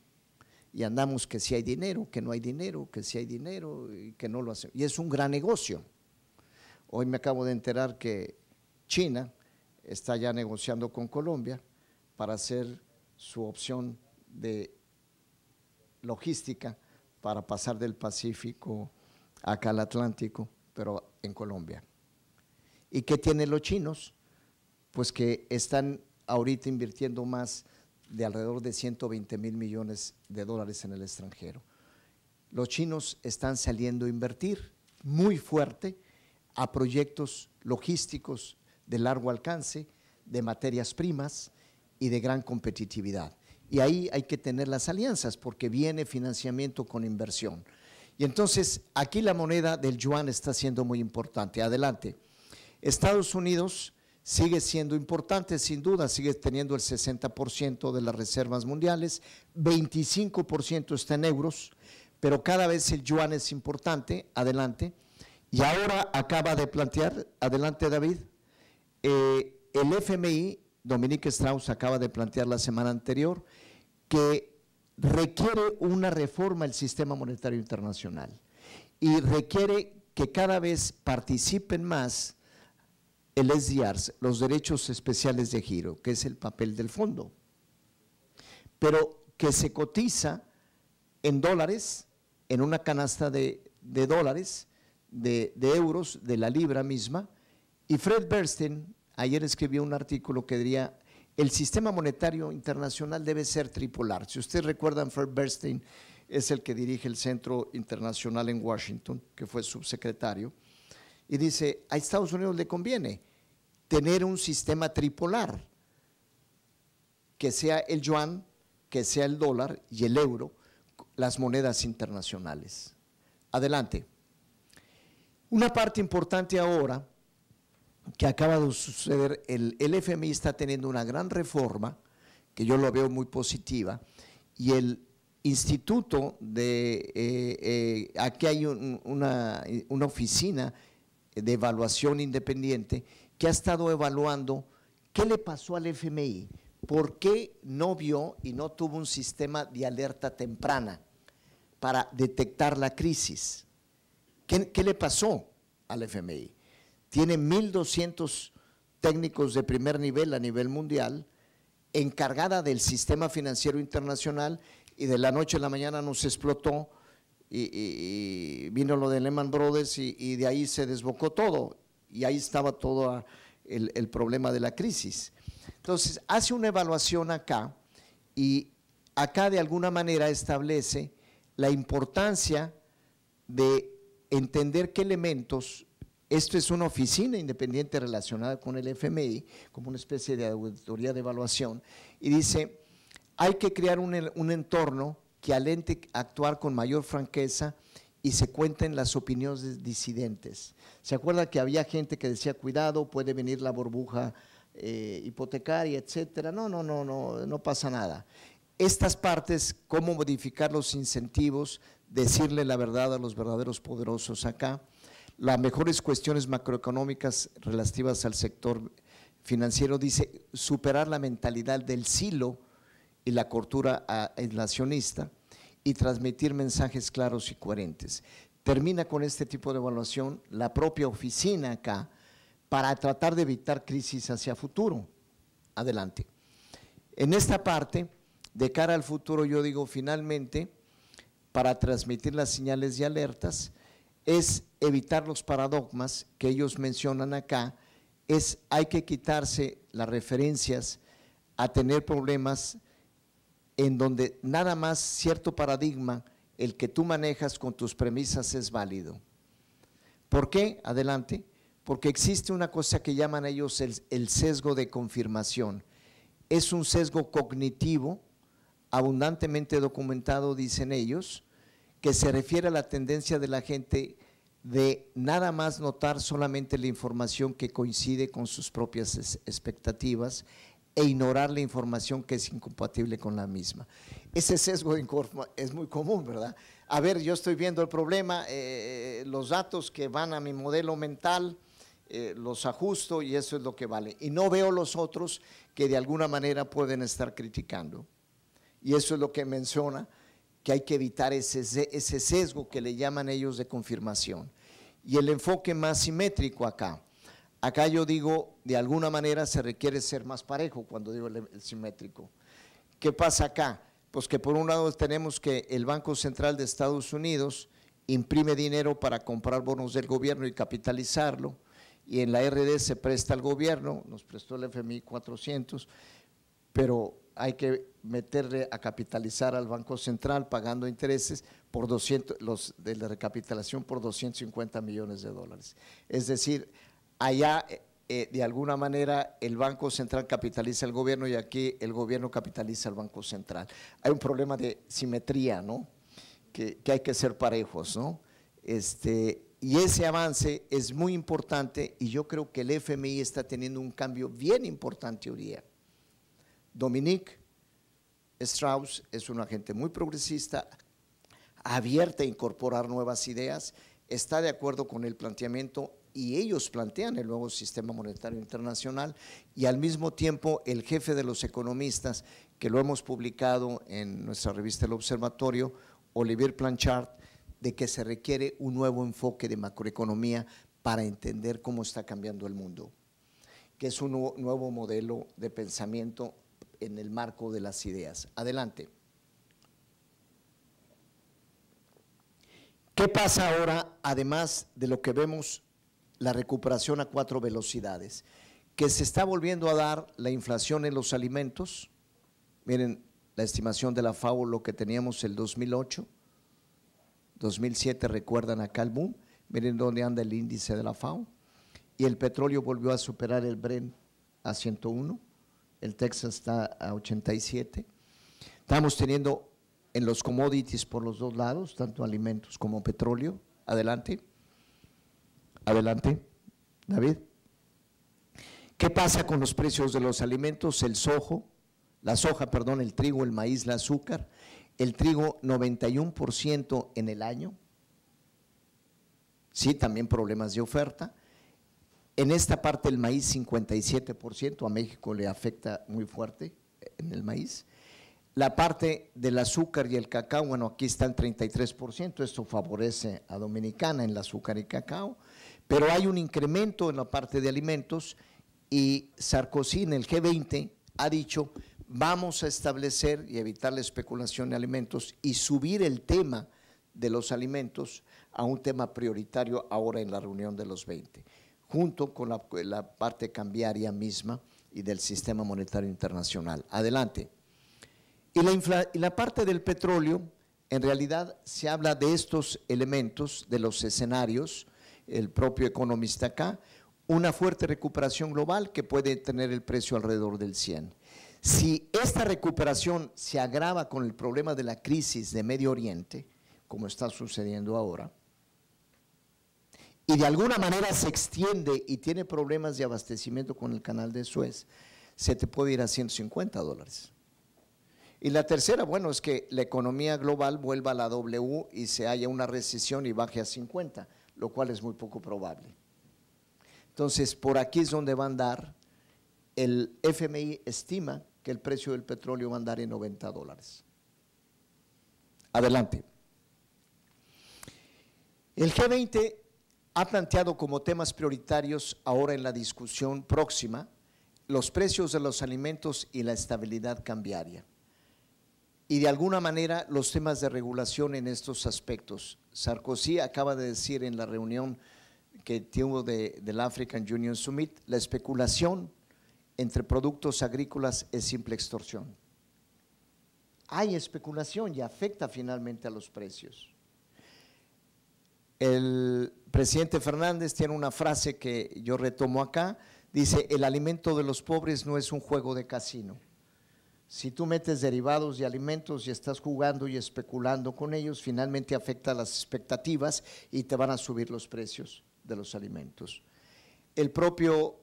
Y andamos que si hay dinero, que no hay dinero, que si hay dinero, y que no lo hacemos. Y es un gran negocio. Hoy me acabo de enterar que China está ya negociando con Colombia para hacer su opción de logística para pasar del Pacífico acá al Atlántico, pero en Colombia. ¿Y qué tienen los chinos? Pues que están ahorita invirtiendo más de alrededor de 120 mil millones de dólares en el extranjero. Los chinos están saliendo a invertir muy fuerte a proyectos logísticos de largo alcance, de materias primas y de gran competitividad. Y ahí hay que tener las alianzas porque viene financiamiento con inversión. Y entonces aquí la moneda del yuan está siendo muy importante. Adelante. Estados Unidos sigue siendo importante, sin duda, sigue teniendo el 60% de las reservas mundiales, 25% está en euros, pero cada vez el yuan es importante, adelante. Y ahora acaba de plantear, adelante David, eh, el FMI Dominique Strauss acaba de plantear la semana anterior, que requiere una reforma del sistema monetario internacional y requiere que cada vez participen más el SDRs, los derechos especiales de giro, que es el papel del fondo, pero que se cotiza en dólares, en una canasta de, dólares, de, de euros, de la libra misma, y Fred Bernstein, Ayer escribió un artículo que diría, el sistema monetario internacional debe ser tripolar. Si ustedes recuerdan, Fred Bernstein es el que dirige el Centro Internacional en Washington, que fue subsecretario, y dice, a Estados Unidos le conviene tener un sistema tripolar, que sea el yuan, que sea el dólar y el euro, las monedas internacionales. Adelante. Una parte importante ahora que acaba de suceder, el, FMI está teniendo una gran reforma, que yo lo veo muy positiva, y el instituto de, eh, eh, aquí hay una, oficina de evaluación independiente que ha estado evaluando qué le pasó al FMI, por qué no vio y no tuvo un sistema de alerta temprana para detectar la crisis. ¿Qué, qué le pasó al FMI? tiene 1.200 técnicos de primer nivel a nivel mundial, encargada del sistema financiero internacional y de la noche a la mañana nos explotó y, vino lo de Lehman Brothers y, de ahí se desbocó todo y ahí estaba todo el problema de la crisis. Entonces, hace una evaluación acá y acá de alguna manera establece la importancia de entender qué elementos esto es una oficina independiente relacionada con el FMI, como una especie de auditoría de evaluación, y dice, hay que crear un, entorno que alente actuar con mayor franqueza y se cuenten las opiniones disidentes. ¿Se acuerda que había gente que decía, cuidado, puede venir la burbuja eh, hipotecaria, etcétera? No, no, no, no, no pasa nada. Estas partes, cómo modificar los incentivos, decirle la verdad a los verdaderos poderosos acá, las mejores cuestiones macroeconómicas relativas al sector financiero, dice superar la mentalidad del silo y la cortura aislacionista y transmitir mensajes claros y coherentes. Termina con este tipo de evaluación la propia oficina acá para tratar de evitar crisis hacia futuro. Adelante. En esta parte, de cara al futuro, yo digo finalmente, para transmitir las señales y alertas, es evitar los paradigmas que ellos mencionan acá, es hay que quitarse las referencias a tener problemas en donde nada más cierto paradigma, el que tú manejas con tus premisas es válido. ¿Por qué? Adelante. Porque existe una cosa que llaman ellos el, el sesgo de confirmación. Es un sesgo cognitivo, abundantemente documentado, dicen ellos, que se refiere a la tendencia de la gente de nada más notar solamente la información que coincide con sus propias expectativas e ignorar la información que es incompatible con la misma. Ese sesgo es muy común, ¿verdad? A ver, yo estoy viendo el problema, eh, eh, los datos que van a mi modelo mental, eh, los ajusto y eso es lo que vale. Y no veo los otros que de alguna manera pueden estar criticando. Y eso es lo que menciona que hay que evitar ese, ese sesgo que le llaman ellos de confirmación. Y el enfoque más simétrico acá. Acá yo digo, de alguna manera se requiere ser más parejo cuando digo el, el simétrico. ¿Qué pasa acá? Pues que por un lado tenemos que el Banco Central de Estados Unidos imprime dinero para comprar bonos del gobierno y capitalizarlo, y en la RD se presta al gobierno, nos prestó el FMI 400, pero hay que meterle a capitalizar al Banco Central pagando intereses por 200, los de la recapitalización por 250 millones de dólares. Es decir, allá eh, eh, de alguna manera el Banco Central capitaliza al gobierno y aquí el gobierno capitaliza al Banco Central. Hay un problema de simetría, ¿no? Que, hay que ser parejos, ¿no? Este, y ese avance es muy importante y yo creo que el FMI está teniendo un cambio bien importante hoy día. Dominique, Strauss es un agente muy progresista, abierta a incorporar nuevas ideas, está de acuerdo con el planteamiento y ellos plantean el nuevo sistema monetario internacional y al mismo tiempo el jefe de los economistas, que lo hemos publicado en nuestra revista El Observatorio, Olivier Planchard, de que se requiere un nuevo enfoque de macroeconomía para entender cómo está cambiando el mundo, que es un nuevo modelo de pensamiento en el marco de las ideas. Adelante. ¿Qué pasa ahora, además de lo que vemos, la recuperación a cuatro velocidades? Que se está volviendo a dar la inflación en los alimentos. Miren la estimación de la FAO, lo que teníamos el 2008, 2007, recuerdan acá el boom. Miren dónde anda el índice de la FAO. Y el petróleo volvió a superar el Bren a 101 el Texas está a 87. Estamos teniendo en los commodities por los dos lados, tanto alimentos como petróleo. Adelante. Adelante, David. ¿Qué pasa con los precios de los alimentos? El sojo, la soja, perdón, el trigo, el maíz, el azúcar. El trigo 91% en el año. Sí, también problemas de oferta. En esta parte el maíz 57%, a México le afecta muy fuerte eh, en el maíz. La parte del azúcar y el cacao, bueno, aquí está 33%, esto favorece a Dominicana en el azúcar y cacao, pero hay un incremento en la parte de alimentos y Sarkozy en el G20 ha dicho, vamos a establecer y evitar la especulación de alimentos y subir el tema de los alimentos a un tema prioritario ahora en la reunión de los 20 junto con la, parte cambiaria misma y del sistema monetario internacional. Adelante. Y la, y la parte del petróleo, en realidad se habla de estos elementos, de los escenarios, el propio economista acá, una fuerte recuperación global que puede tener el precio alrededor del 100. Si esta recuperación se agrava con el problema de la crisis de Medio Oriente, como está sucediendo ahora, y de alguna manera se extiende y tiene problemas de abastecimiento con el canal de Suez, se te puede ir a 150 dólares. Y la tercera, bueno, es que la economía global vuelva a la W y se haya una recesión y baje a 50, lo cual es muy poco probable. Entonces, por aquí es donde va a andar. El FMI estima que el precio del petróleo va a andar en 90 dólares. Adelante. El G20 ha planteado como temas prioritarios ahora en la discusión próxima los precios de los alimentos y la estabilidad cambiaria. Y de alguna manera los temas de regulación en estos aspectos. Sarkozy acaba de decir en la reunión que tuvo del African Union Summit, la especulación entre productos agrícolas es simple extorsión. Hay especulación y afecta finalmente a los precios. El presidente Fernández tiene una frase que yo retomo acá, dice, el alimento de los pobres no es un juego de casino. Si tú metes derivados de alimentos y estás jugando y especulando con ellos, finalmente afecta las expectativas y te van a subir los precios de los alimentos. El propio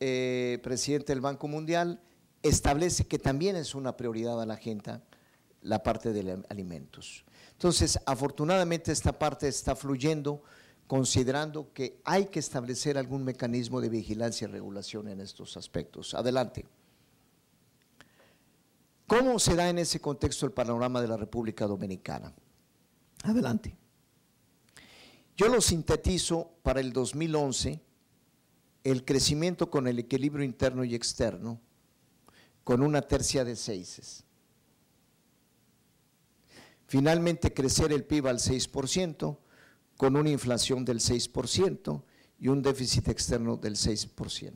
eh, presidente del Banco Mundial establece que también es una prioridad a la gente la parte de alimentos. Entonces, afortunadamente esta parte está fluyendo considerando que hay que establecer algún mecanismo de vigilancia y regulación en estos aspectos. Adelante. ¿Cómo se da en ese contexto el panorama de la República Dominicana? Adelante. Yo lo sintetizo para el 2011, el crecimiento con el equilibrio interno y externo, con una tercia de seises. Finalmente crecer el PIB al 6%, con una inflación del 6% y un déficit externo del 6%.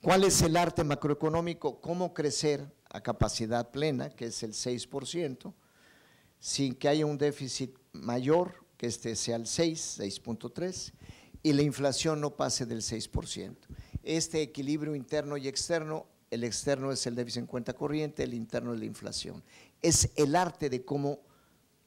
¿Cuál es el arte macroeconómico? ¿Cómo crecer a capacidad plena, que es el 6%, sin que haya un déficit mayor, que este sea el 6, 6.3%, y la inflación no pase del 6%? Este equilibrio interno y externo, el externo es el déficit en cuenta corriente, el interno es la inflación. Es el arte de cómo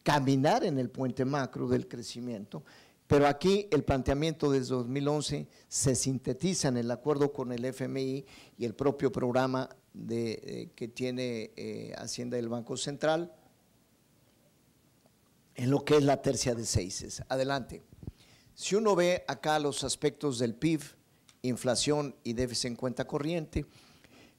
caminar en el puente macro del crecimiento. Pero aquí el planteamiento desde 2011 se sintetiza en el acuerdo con el FMI y el propio programa eh, que tiene eh, Hacienda del Banco Central en lo que es la tercia de seises. Adelante. Si uno ve acá los aspectos del PIB, inflación y déficit en cuenta corriente,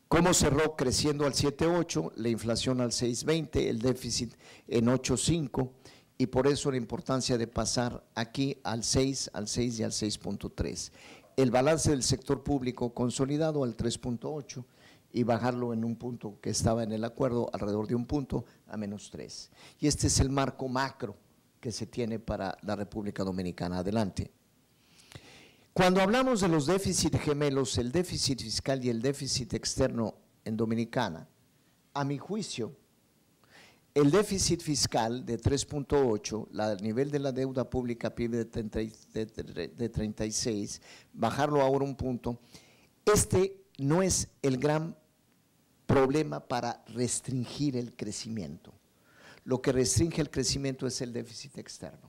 ¿Cómo cerró creciendo al 7.8, la inflación al 6.20, el déficit en 8.5 y por eso la importancia de pasar aquí al 6, al 6 y al 6.3? El balance del sector público consolidado al 3.8 y bajarlo en un punto que estaba en el acuerdo, alrededor de un punto, a menos 3. Y este es el marco macro que se tiene para la República Dominicana. Adelante. Cuando hablamos de los déficits gemelos, el déficit fiscal y el déficit externo en Dominicana, a mi juicio, el déficit fiscal de 3.8, el nivel de la deuda pública PIB de, de 36, bajarlo ahora un punto, este no es el gran problema para restringir el crecimiento. Lo que restringe el crecimiento es el déficit externo.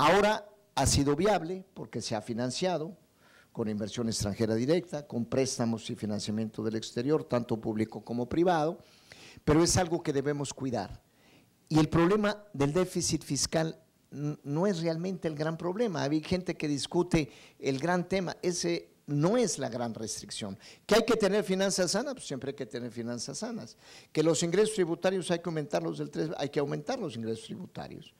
Ahora ha sido viable porque se ha financiado con inversión extranjera directa, con préstamos y financiamiento del exterior, tanto público como privado, pero es algo que debemos cuidar. Y el problema del déficit fiscal no es realmente el gran problema. Hay gente que discute el gran tema. Ese no es la gran restricción. ¿Que hay que tener finanzas sanas? Pues siempre hay que tener finanzas sanas. ¿Que los ingresos tributarios hay que aumentarlos del 3? Hay que aumentar los ingresos tributarios.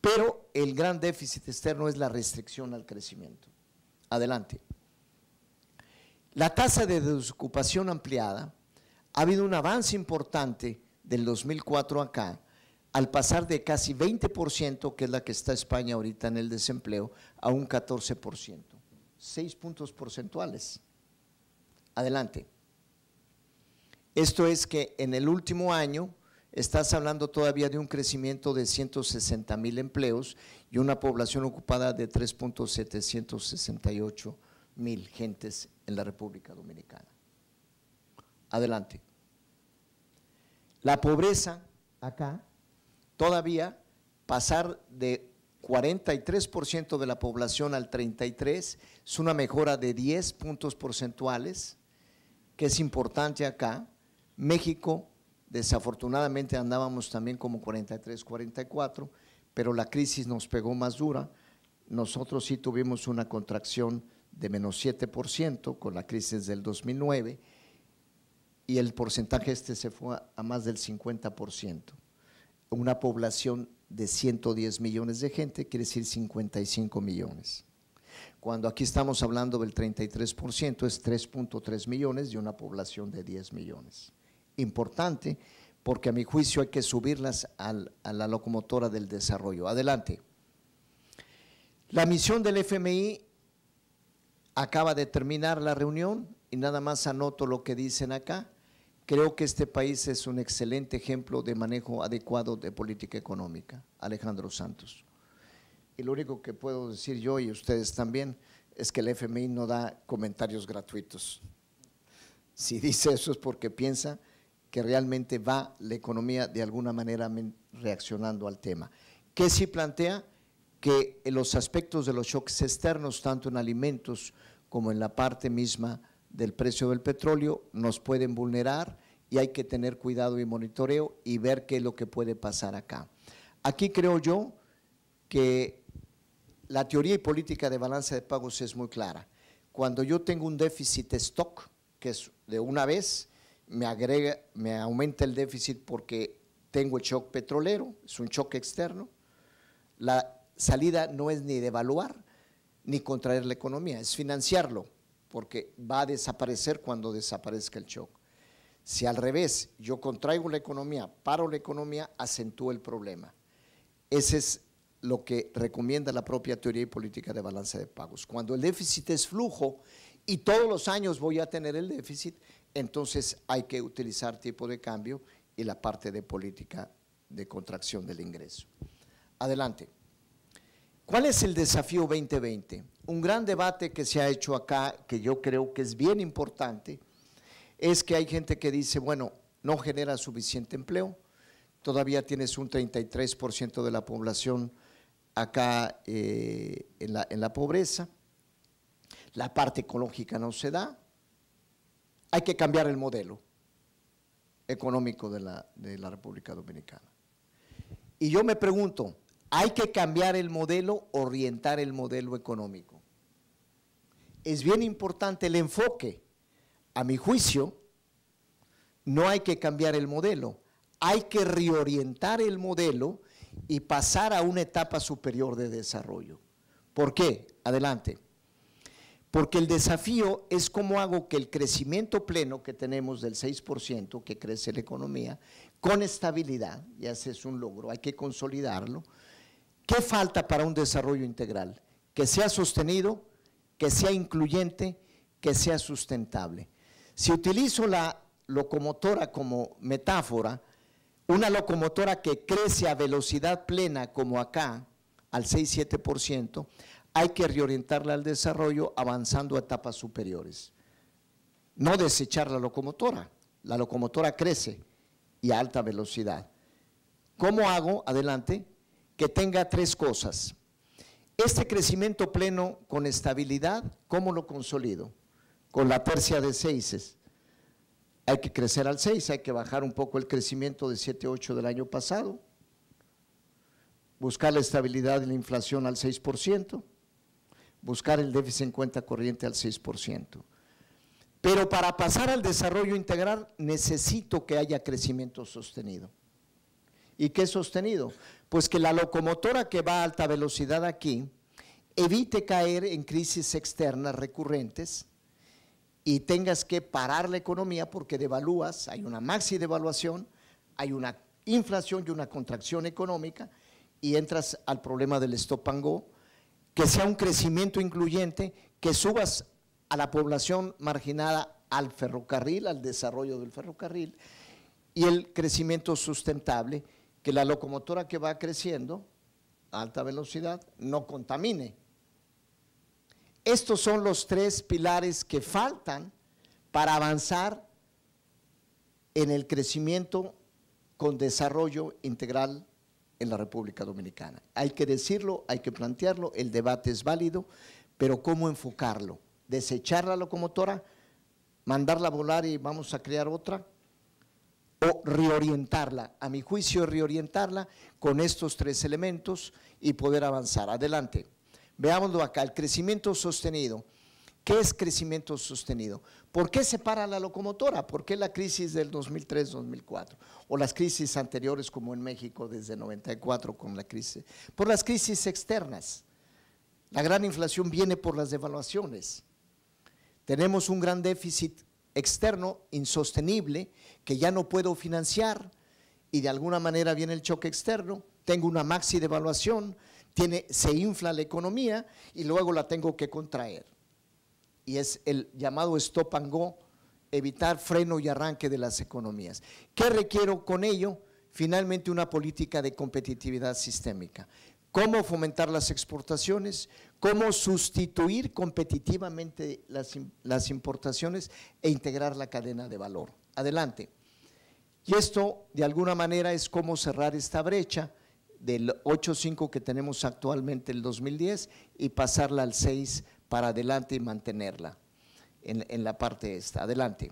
Pero el gran déficit externo es la restricción al crecimiento. Adelante. La tasa de desocupación ampliada, ha habido un avance importante del 2004 acá, al pasar de casi 20%, que es la que está España ahorita en el desempleo, a un 14%. Seis puntos porcentuales. Adelante. Esto es que en el último año estás hablando todavía de un crecimiento de 160 mil empleos y una población ocupada de 3.768 mil gentes en la República Dominicana. Adelante. La pobreza acá todavía pasar de 43% de la población al 33% es una mejora de 10 puntos porcentuales, que es importante acá. México Desafortunadamente andábamos también como 43, 44, pero la crisis nos pegó más dura. Nosotros sí tuvimos una contracción de menos 7% con la crisis del 2009 y el porcentaje este se fue a más del 50%. Una población de 110 millones de gente quiere decir 55 millones. Cuando aquí estamos hablando del 33%, es 3.3 millones de una población de 10 millones importante, porque a mi juicio hay que subirlas a la locomotora del desarrollo. Adelante. La misión del FMI acaba de terminar la reunión y nada más anoto lo que dicen acá. Creo que este país es un excelente ejemplo de manejo adecuado de política económica. Alejandro Santos. Y lo único que puedo decir yo y ustedes también es que el FMI no da comentarios gratuitos. Si dice eso es porque piensa que realmente va la economía de alguna manera reaccionando al tema. ¿Qué sí plantea? Que eh, los aspectos de los shocks externos, tanto en alimentos como en la parte misma del precio del petróleo, nos pueden vulnerar y hay que tener cuidado y monitoreo y ver qué es lo que puede pasar acá. Aquí creo yo que la teoría y política de balanza de pagos es muy clara. Cuando yo tengo un déficit stock, que es de una vez, me, agrega, me aumenta el déficit porque tengo el shock petrolero, es un shock externo. La salida no es ni devaluar ni contraer la economía, es financiarlo, porque va a desaparecer cuando desaparezca el shock. Si al revés, yo contraigo la economía, paro la economía, acentúo el problema. Ese es lo que recomienda la propia teoría y política de balance de pagos. Cuando el déficit es flujo y todos los años voy a tener el déficit, entonces hay que utilizar tipo de cambio y la parte de política de contracción del ingreso. Adelante. ¿Cuál es el desafío 2020? Un gran debate que se ha hecho acá, que yo creo que es bien importante, es que hay gente que dice, bueno, no genera suficiente empleo, todavía tienes un 33% de la población acá eh, en la pobreza, la parte ecológica no se da, hay que cambiar el modelo económico de la, República Dominicana. Y yo me pregunto, ¿hay que cambiar el modelo, orientar el modelo económico? Es bien importante el enfoque. A mi juicio, no hay que cambiar el modelo, hay que reorientar el modelo y pasar a una etapa superior de desarrollo. ¿Por qué? Adelante. Porque el desafío es cómo hago que el crecimiento pleno que tenemos del 6%, que crece la economía, con estabilidad, ya ese es un logro, hay que consolidarlo. ¿Qué falta para un desarrollo integral? Que sea sostenido, que sea incluyente, que sea sustentable. Si utilizo la locomotora como metáfora, una locomotora que crece a velocidad plena como acá, al 6-7%, hay que reorientarla al desarrollo avanzando a etapas superiores. No desechar la locomotora, la locomotora crece y a alta velocidad. ¿Cómo hago, adelante, que tenga tres cosas? Este crecimiento pleno con estabilidad, ¿cómo lo consolido? Con la tercia de seises. Hay que crecer al seis, hay que bajar un poco el crecimiento de ocho del año pasado, buscar la estabilidad de la inflación al 6%, buscar el déficit en cuenta corriente al 6%. Pero para pasar al desarrollo integral necesito que haya crecimiento sostenido. ¿Y qué sostenido? Pues que la locomotora que va a alta velocidad aquí evite caer en crisis externas recurrentes y tengas que parar la economía porque devalúas, hay una maxi devaluación, hay una inflación y una contracción económica y entras al problema del stop and go, que sea un crecimiento incluyente, que subas a la población marginada al ferrocarril, al desarrollo del ferrocarril, y el crecimiento sustentable, que la locomotora que va creciendo a alta velocidad no contamine. Estos son los tres pilares que faltan para avanzar en el crecimiento con desarrollo integral en la República Dominicana. Hay que decirlo, hay que plantearlo, el debate es válido, pero ¿cómo enfocarlo? ¿Desechar la locomotora? ¿Mandarla a volar y vamos a crear otra? ¿O reorientarla? A mi juicio, reorientarla con estos tres elementos y poder avanzar. Adelante. Veámoslo acá, el crecimiento sostenido. ¿Qué es crecimiento sostenido? ¿Por qué se para la locomotora? ¿Por qué la crisis del 2003-2004? O las crisis anteriores como en México desde 94 con la crisis. Por las crisis externas. La gran inflación viene por las devaluaciones. Tenemos un gran déficit externo insostenible que ya no puedo financiar y de alguna manera viene el choque externo. Tengo una maxi devaluación, se infla la economía y luego la tengo que contraer y es el llamado stop and go, evitar freno y arranque de las economías. ¿Qué requiero con ello? Finalmente una política de competitividad sistémica. Cómo fomentar las exportaciones, cómo sustituir competitivamente las, importaciones e integrar la cadena de valor. Adelante. Y esto, de alguna manera, es cómo cerrar esta brecha del 8.5 que tenemos actualmente el 2010 y pasarla al 6 para adelante y mantenerla en, la parte esta. Adelante.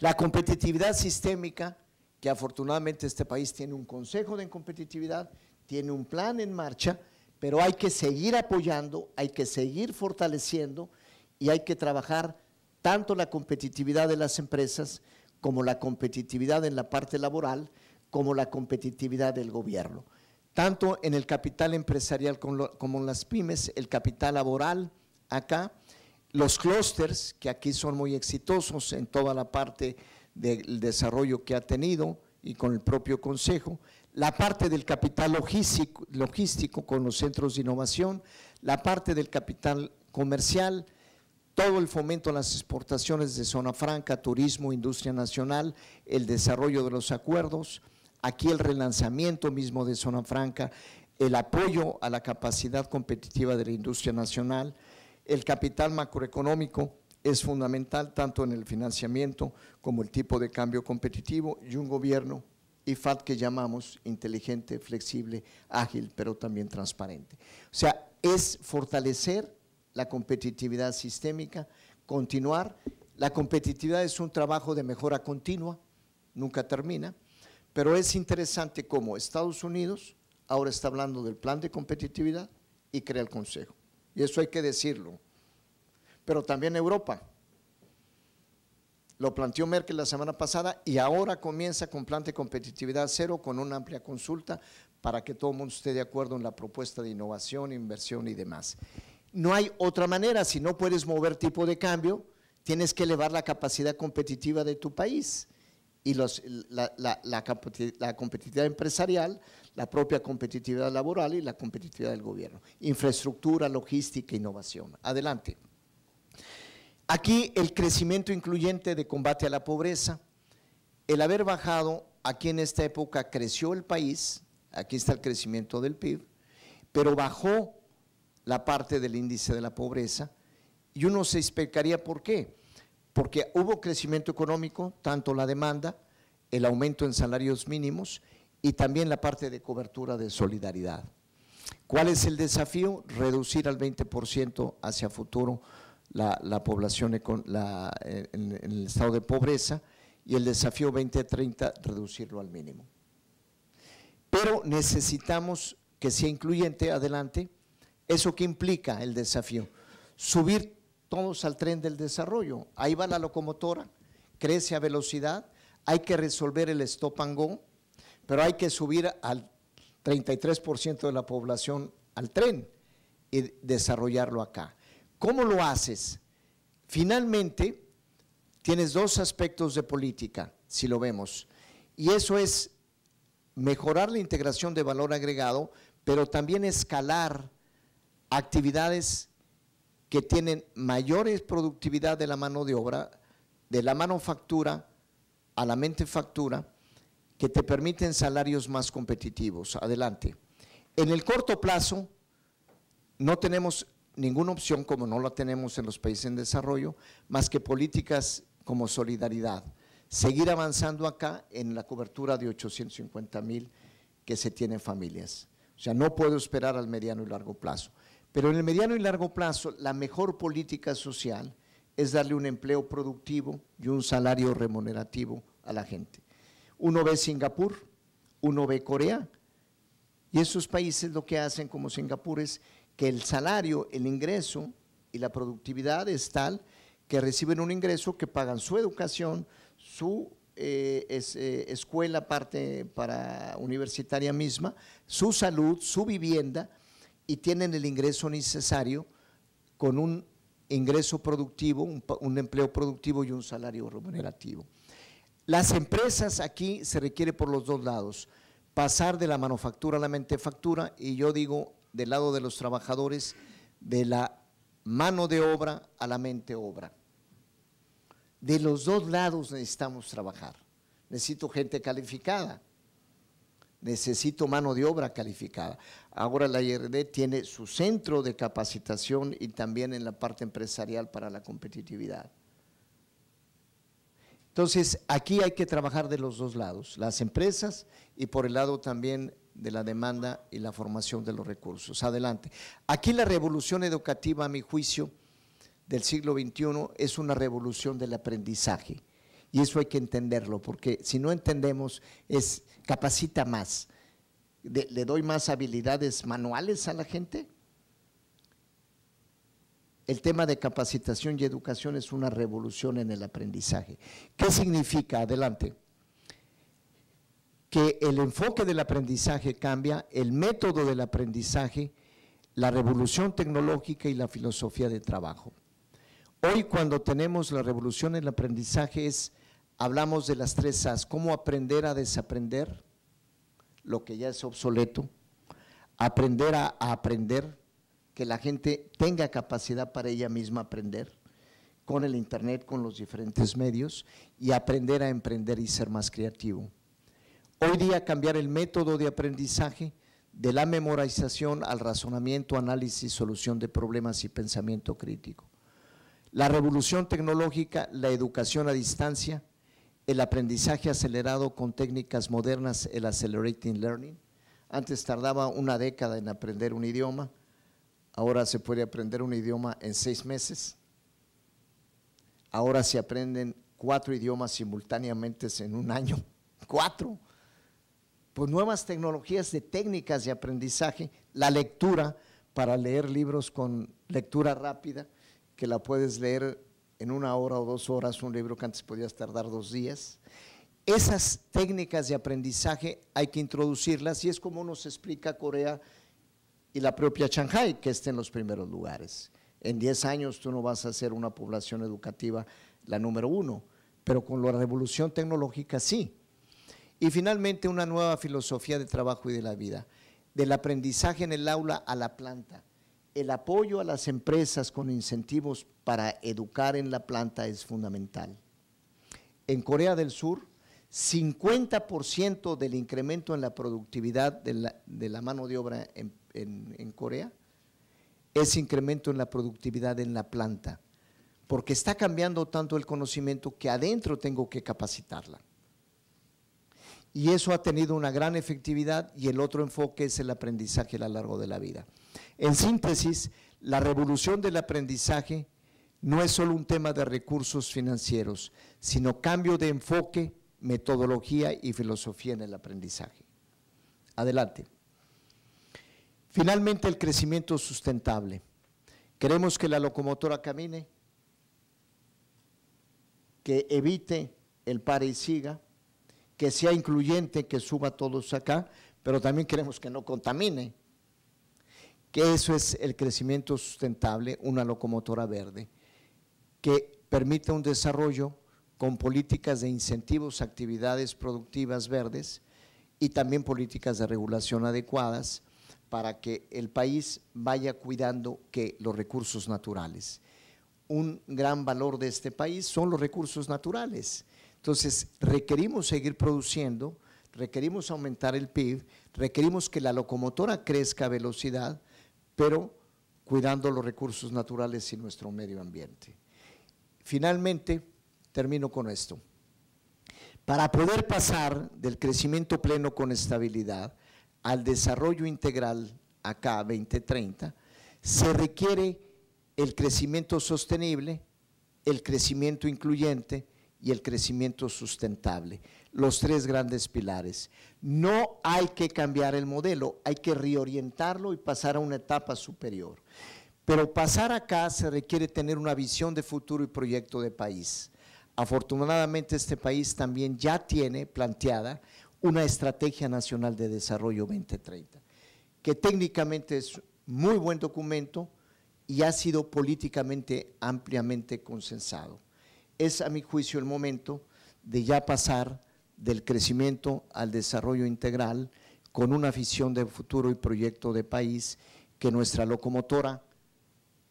La competitividad sistémica, que afortunadamente este país tiene un consejo de competitividad, tiene un plan en marcha, pero hay que seguir apoyando, hay que seguir fortaleciendo y hay que trabajar tanto la competitividad de las empresas como la competitividad en la parte laboral, como la competitividad del gobierno tanto en el capital empresarial como en las pymes, el capital laboral acá, los clústeres, que aquí son muy exitosos en toda la parte del desarrollo que ha tenido y con el propio consejo, la parte del capital logístico, con los centros de innovación, la parte del capital comercial, todo el fomento a las exportaciones de zona franca, turismo, industria nacional, el desarrollo de los acuerdos, Aquí el relanzamiento mismo de Zona Franca, el apoyo a la capacidad competitiva de la industria nacional, el capital macroeconómico es fundamental tanto en el financiamiento como el tipo de cambio competitivo y un gobierno IFAD que llamamos inteligente, flexible, ágil, pero también transparente. O sea, es fortalecer la competitividad sistémica, continuar. La competitividad es un trabajo de mejora continua, nunca termina. Pero es interesante cómo Estados Unidos ahora está hablando del plan de competitividad y crea el Consejo. Y eso hay que decirlo. Pero también Europa. Lo planteó Merkel la semana pasada y ahora comienza con plan de competitividad cero, con una amplia consulta para que todo el mundo esté de acuerdo en la propuesta de innovación, inversión y demás. No hay otra manera, si no puedes mover tipo de cambio, tienes que elevar la capacidad competitiva de tu país y la, la, la, competitividad empresarial, la propia competitividad laboral y la competitividad del gobierno. Infraestructura, logística, innovación. Adelante. Aquí el crecimiento incluyente de combate a la pobreza, el haber bajado, aquí en esta época creció el país, aquí está el crecimiento del PIB, pero bajó la parte del índice de la pobreza y uno se explicaría por qué porque hubo crecimiento económico, tanto la demanda, el aumento en salarios mínimos y también la parte de cobertura de solidaridad. ¿Cuál es el desafío? Reducir al 20% hacia futuro la, población eh, en, en, el estado de pobreza y el desafío 2030, reducirlo al mínimo. Pero necesitamos que sea incluyente adelante. ¿Eso que implica el desafío? Subir todos al tren del desarrollo. Ahí va la locomotora, crece a velocidad, hay que resolver el stop and go, pero hay que subir al 33% de la población al tren y desarrollarlo acá. ¿Cómo lo haces? Finalmente, tienes dos aspectos de política, si lo vemos, y eso es mejorar la integración de valor agregado, pero también escalar actividades que tienen mayores productividad de la mano de obra, de la manufactura a la mente factura, que te permiten salarios más competitivos. Adelante. En el corto plazo, no tenemos ninguna opción, como no la tenemos en los países en desarrollo, más que políticas como solidaridad. Seguir avanzando acá en la cobertura de 850 mil que se tienen familias. O sea, no puedo esperar al mediano y largo plazo. Pero en el mediano y largo plazo, la mejor política social es darle un empleo productivo y un salario remunerativo a la gente. Uno ve Singapur, uno ve Corea, y esos países lo que hacen como Singapur es que el salario, el ingreso y la productividad es tal que reciben un ingreso que pagan su educación, su eh, eh, escuela parte para universitaria misma, su salud, su vivienda, y tienen el ingreso necesario con un ingreso productivo, un, empleo productivo y un salario remunerativo. Las empresas aquí se requiere por los dos lados, pasar de la manufactura a la mente factura, y yo digo del lado de los trabajadores, de la mano de obra a la mente obra. De los dos lados necesitamos trabajar. Necesito gente calificada, necesito mano de obra calificada. Ahora la IRD tiene su centro de capacitación y también en la parte empresarial para la competitividad. Entonces, aquí hay que trabajar de los dos lados, las empresas y por el lado también de la demanda y la formación de los recursos. Adelante. Aquí la revolución educativa, a mi juicio, del siglo XXI es una revolución del aprendizaje. Y eso hay que entenderlo, porque si no entendemos es capacita más? ¿Le, doy más habilidades manuales a la gente? El tema de capacitación y educación es una revolución en el aprendizaje. ¿Qué significa? Adelante. Que el enfoque del aprendizaje cambia, el método del aprendizaje, la revolución tecnológica y la filosofía de trabajo. Hoy cuando tenemos la revolución en el aprendizaje es hablamos de las tres As, cómo aprender a desaprender lo que ya es obsoleto, aprender a, a aprender, que la gente tenga capacidad para ella misma aprender con el Internet, con los diferentes medios, y aprender a emprender y ser más creativo. Hoy día cambiar el método de aprendizaje de la memorización al razonamiento, análisis, solución de problemas y pensamiento crítico. La revolución tecnológica, la educación a distancia, el aprendizaje acelerado con técnicas modernas, el Accelerating Learning. Antes tardaba una década en aprender un idioma, ahora se puede aprender un idioma en seis meses. Ahora se aprenden cuatro idiomas simultáneamente en un año. Cuatro. Pues nuevas tecnologías de técnicas de aprendizaje, la lectura para leer libros con lectura rápida, que la puedes leer en una hora o dos horas un libro que antes podías tardar dos días. Esas técnicas de aprendizaje hay que introducirlas y es como nos explica Corea y la propia Shanghai, que estén en los primeros lugares. En diez años tú no vas a ser una población educativa la número uno, pero con la revolución tecnológica sí. Y finalmente una nueva filosofía de trabajo y de la vida, del aprendizaje en el aula a la planta el apoyo a las empresas con incentivos para educar en la planta es fundamental. En Corea del Sur, 50% del incremento en la productividad de la, mano de obra en Corea es incremento en la productividad en la planta, porque está cambiando tanto el conocimiento que adentro tengo que capacitarla. Y eso ha tenido una gran efectividad y el otro enfoque es el aprendizaje a lo largo de la vida. En síntesis, la revolución del aprendizaje no es solo un tema de recursos financieros, sino cambio de enfoque, metodología y filosofía en el aprendizaje. Adelante. Finalmente, el crecimiento sustentable. Queremos que la locomotora camine, que evite el pare y siga, que sea incluyente, que suba todos acá, pero también queremos que no contamine, que eso es el crecimiento sustentable, una locomotora verde, que permita un desarrollo con políticas de incentivos, actividades productivas verdes y también políticas de regulación adecuadas para que el país vaya cuidando que los recursos naturales. Un gran valor de este país son los recursos naturales. Entonces, requerimos seguir produciendo, requerimos aumentar el PIB, requerimos que la locomotora crezca a velocidad, pero cuidando los recursos naturales y nuestro medio ambiente. Finalmente, termino con esto. Para poder pasar del crecimiento pleno con estabilidad al desarrollo integral acá 2030, se requiere el crecimiento sostenible, el crecimiento incluyente y el crecimiento sustentable los tres grandes pilares. No hay que cambiar el modelo, hay que reorientarlo y pasar a una etapa superior. Pero pasar acá se requiere tener una visión de futuro y proyecto de país. Afortunadamente este país también ya tiene planteada una Estrategia Nacional de Desarrollo 2030, que técnicamente es muy buen documento y ha sido políticamente ampliamente consensado. Es a mi juicio el momento de ya pasar del crecimiento al desarrollo integral con una visión de futuro y proyecto de país que nuestra locomotora,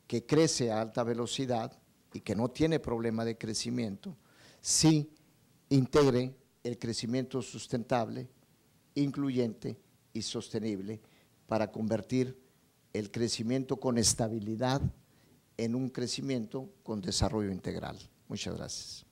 que crece a alta velocidad y que no tiene problema de crecimiento, sí integre el crecimiento sustentable, incluyente y sostenible para convertir el crecimiento con estabilidad en un crecimiento con desarrollo integral. Muchas gracias.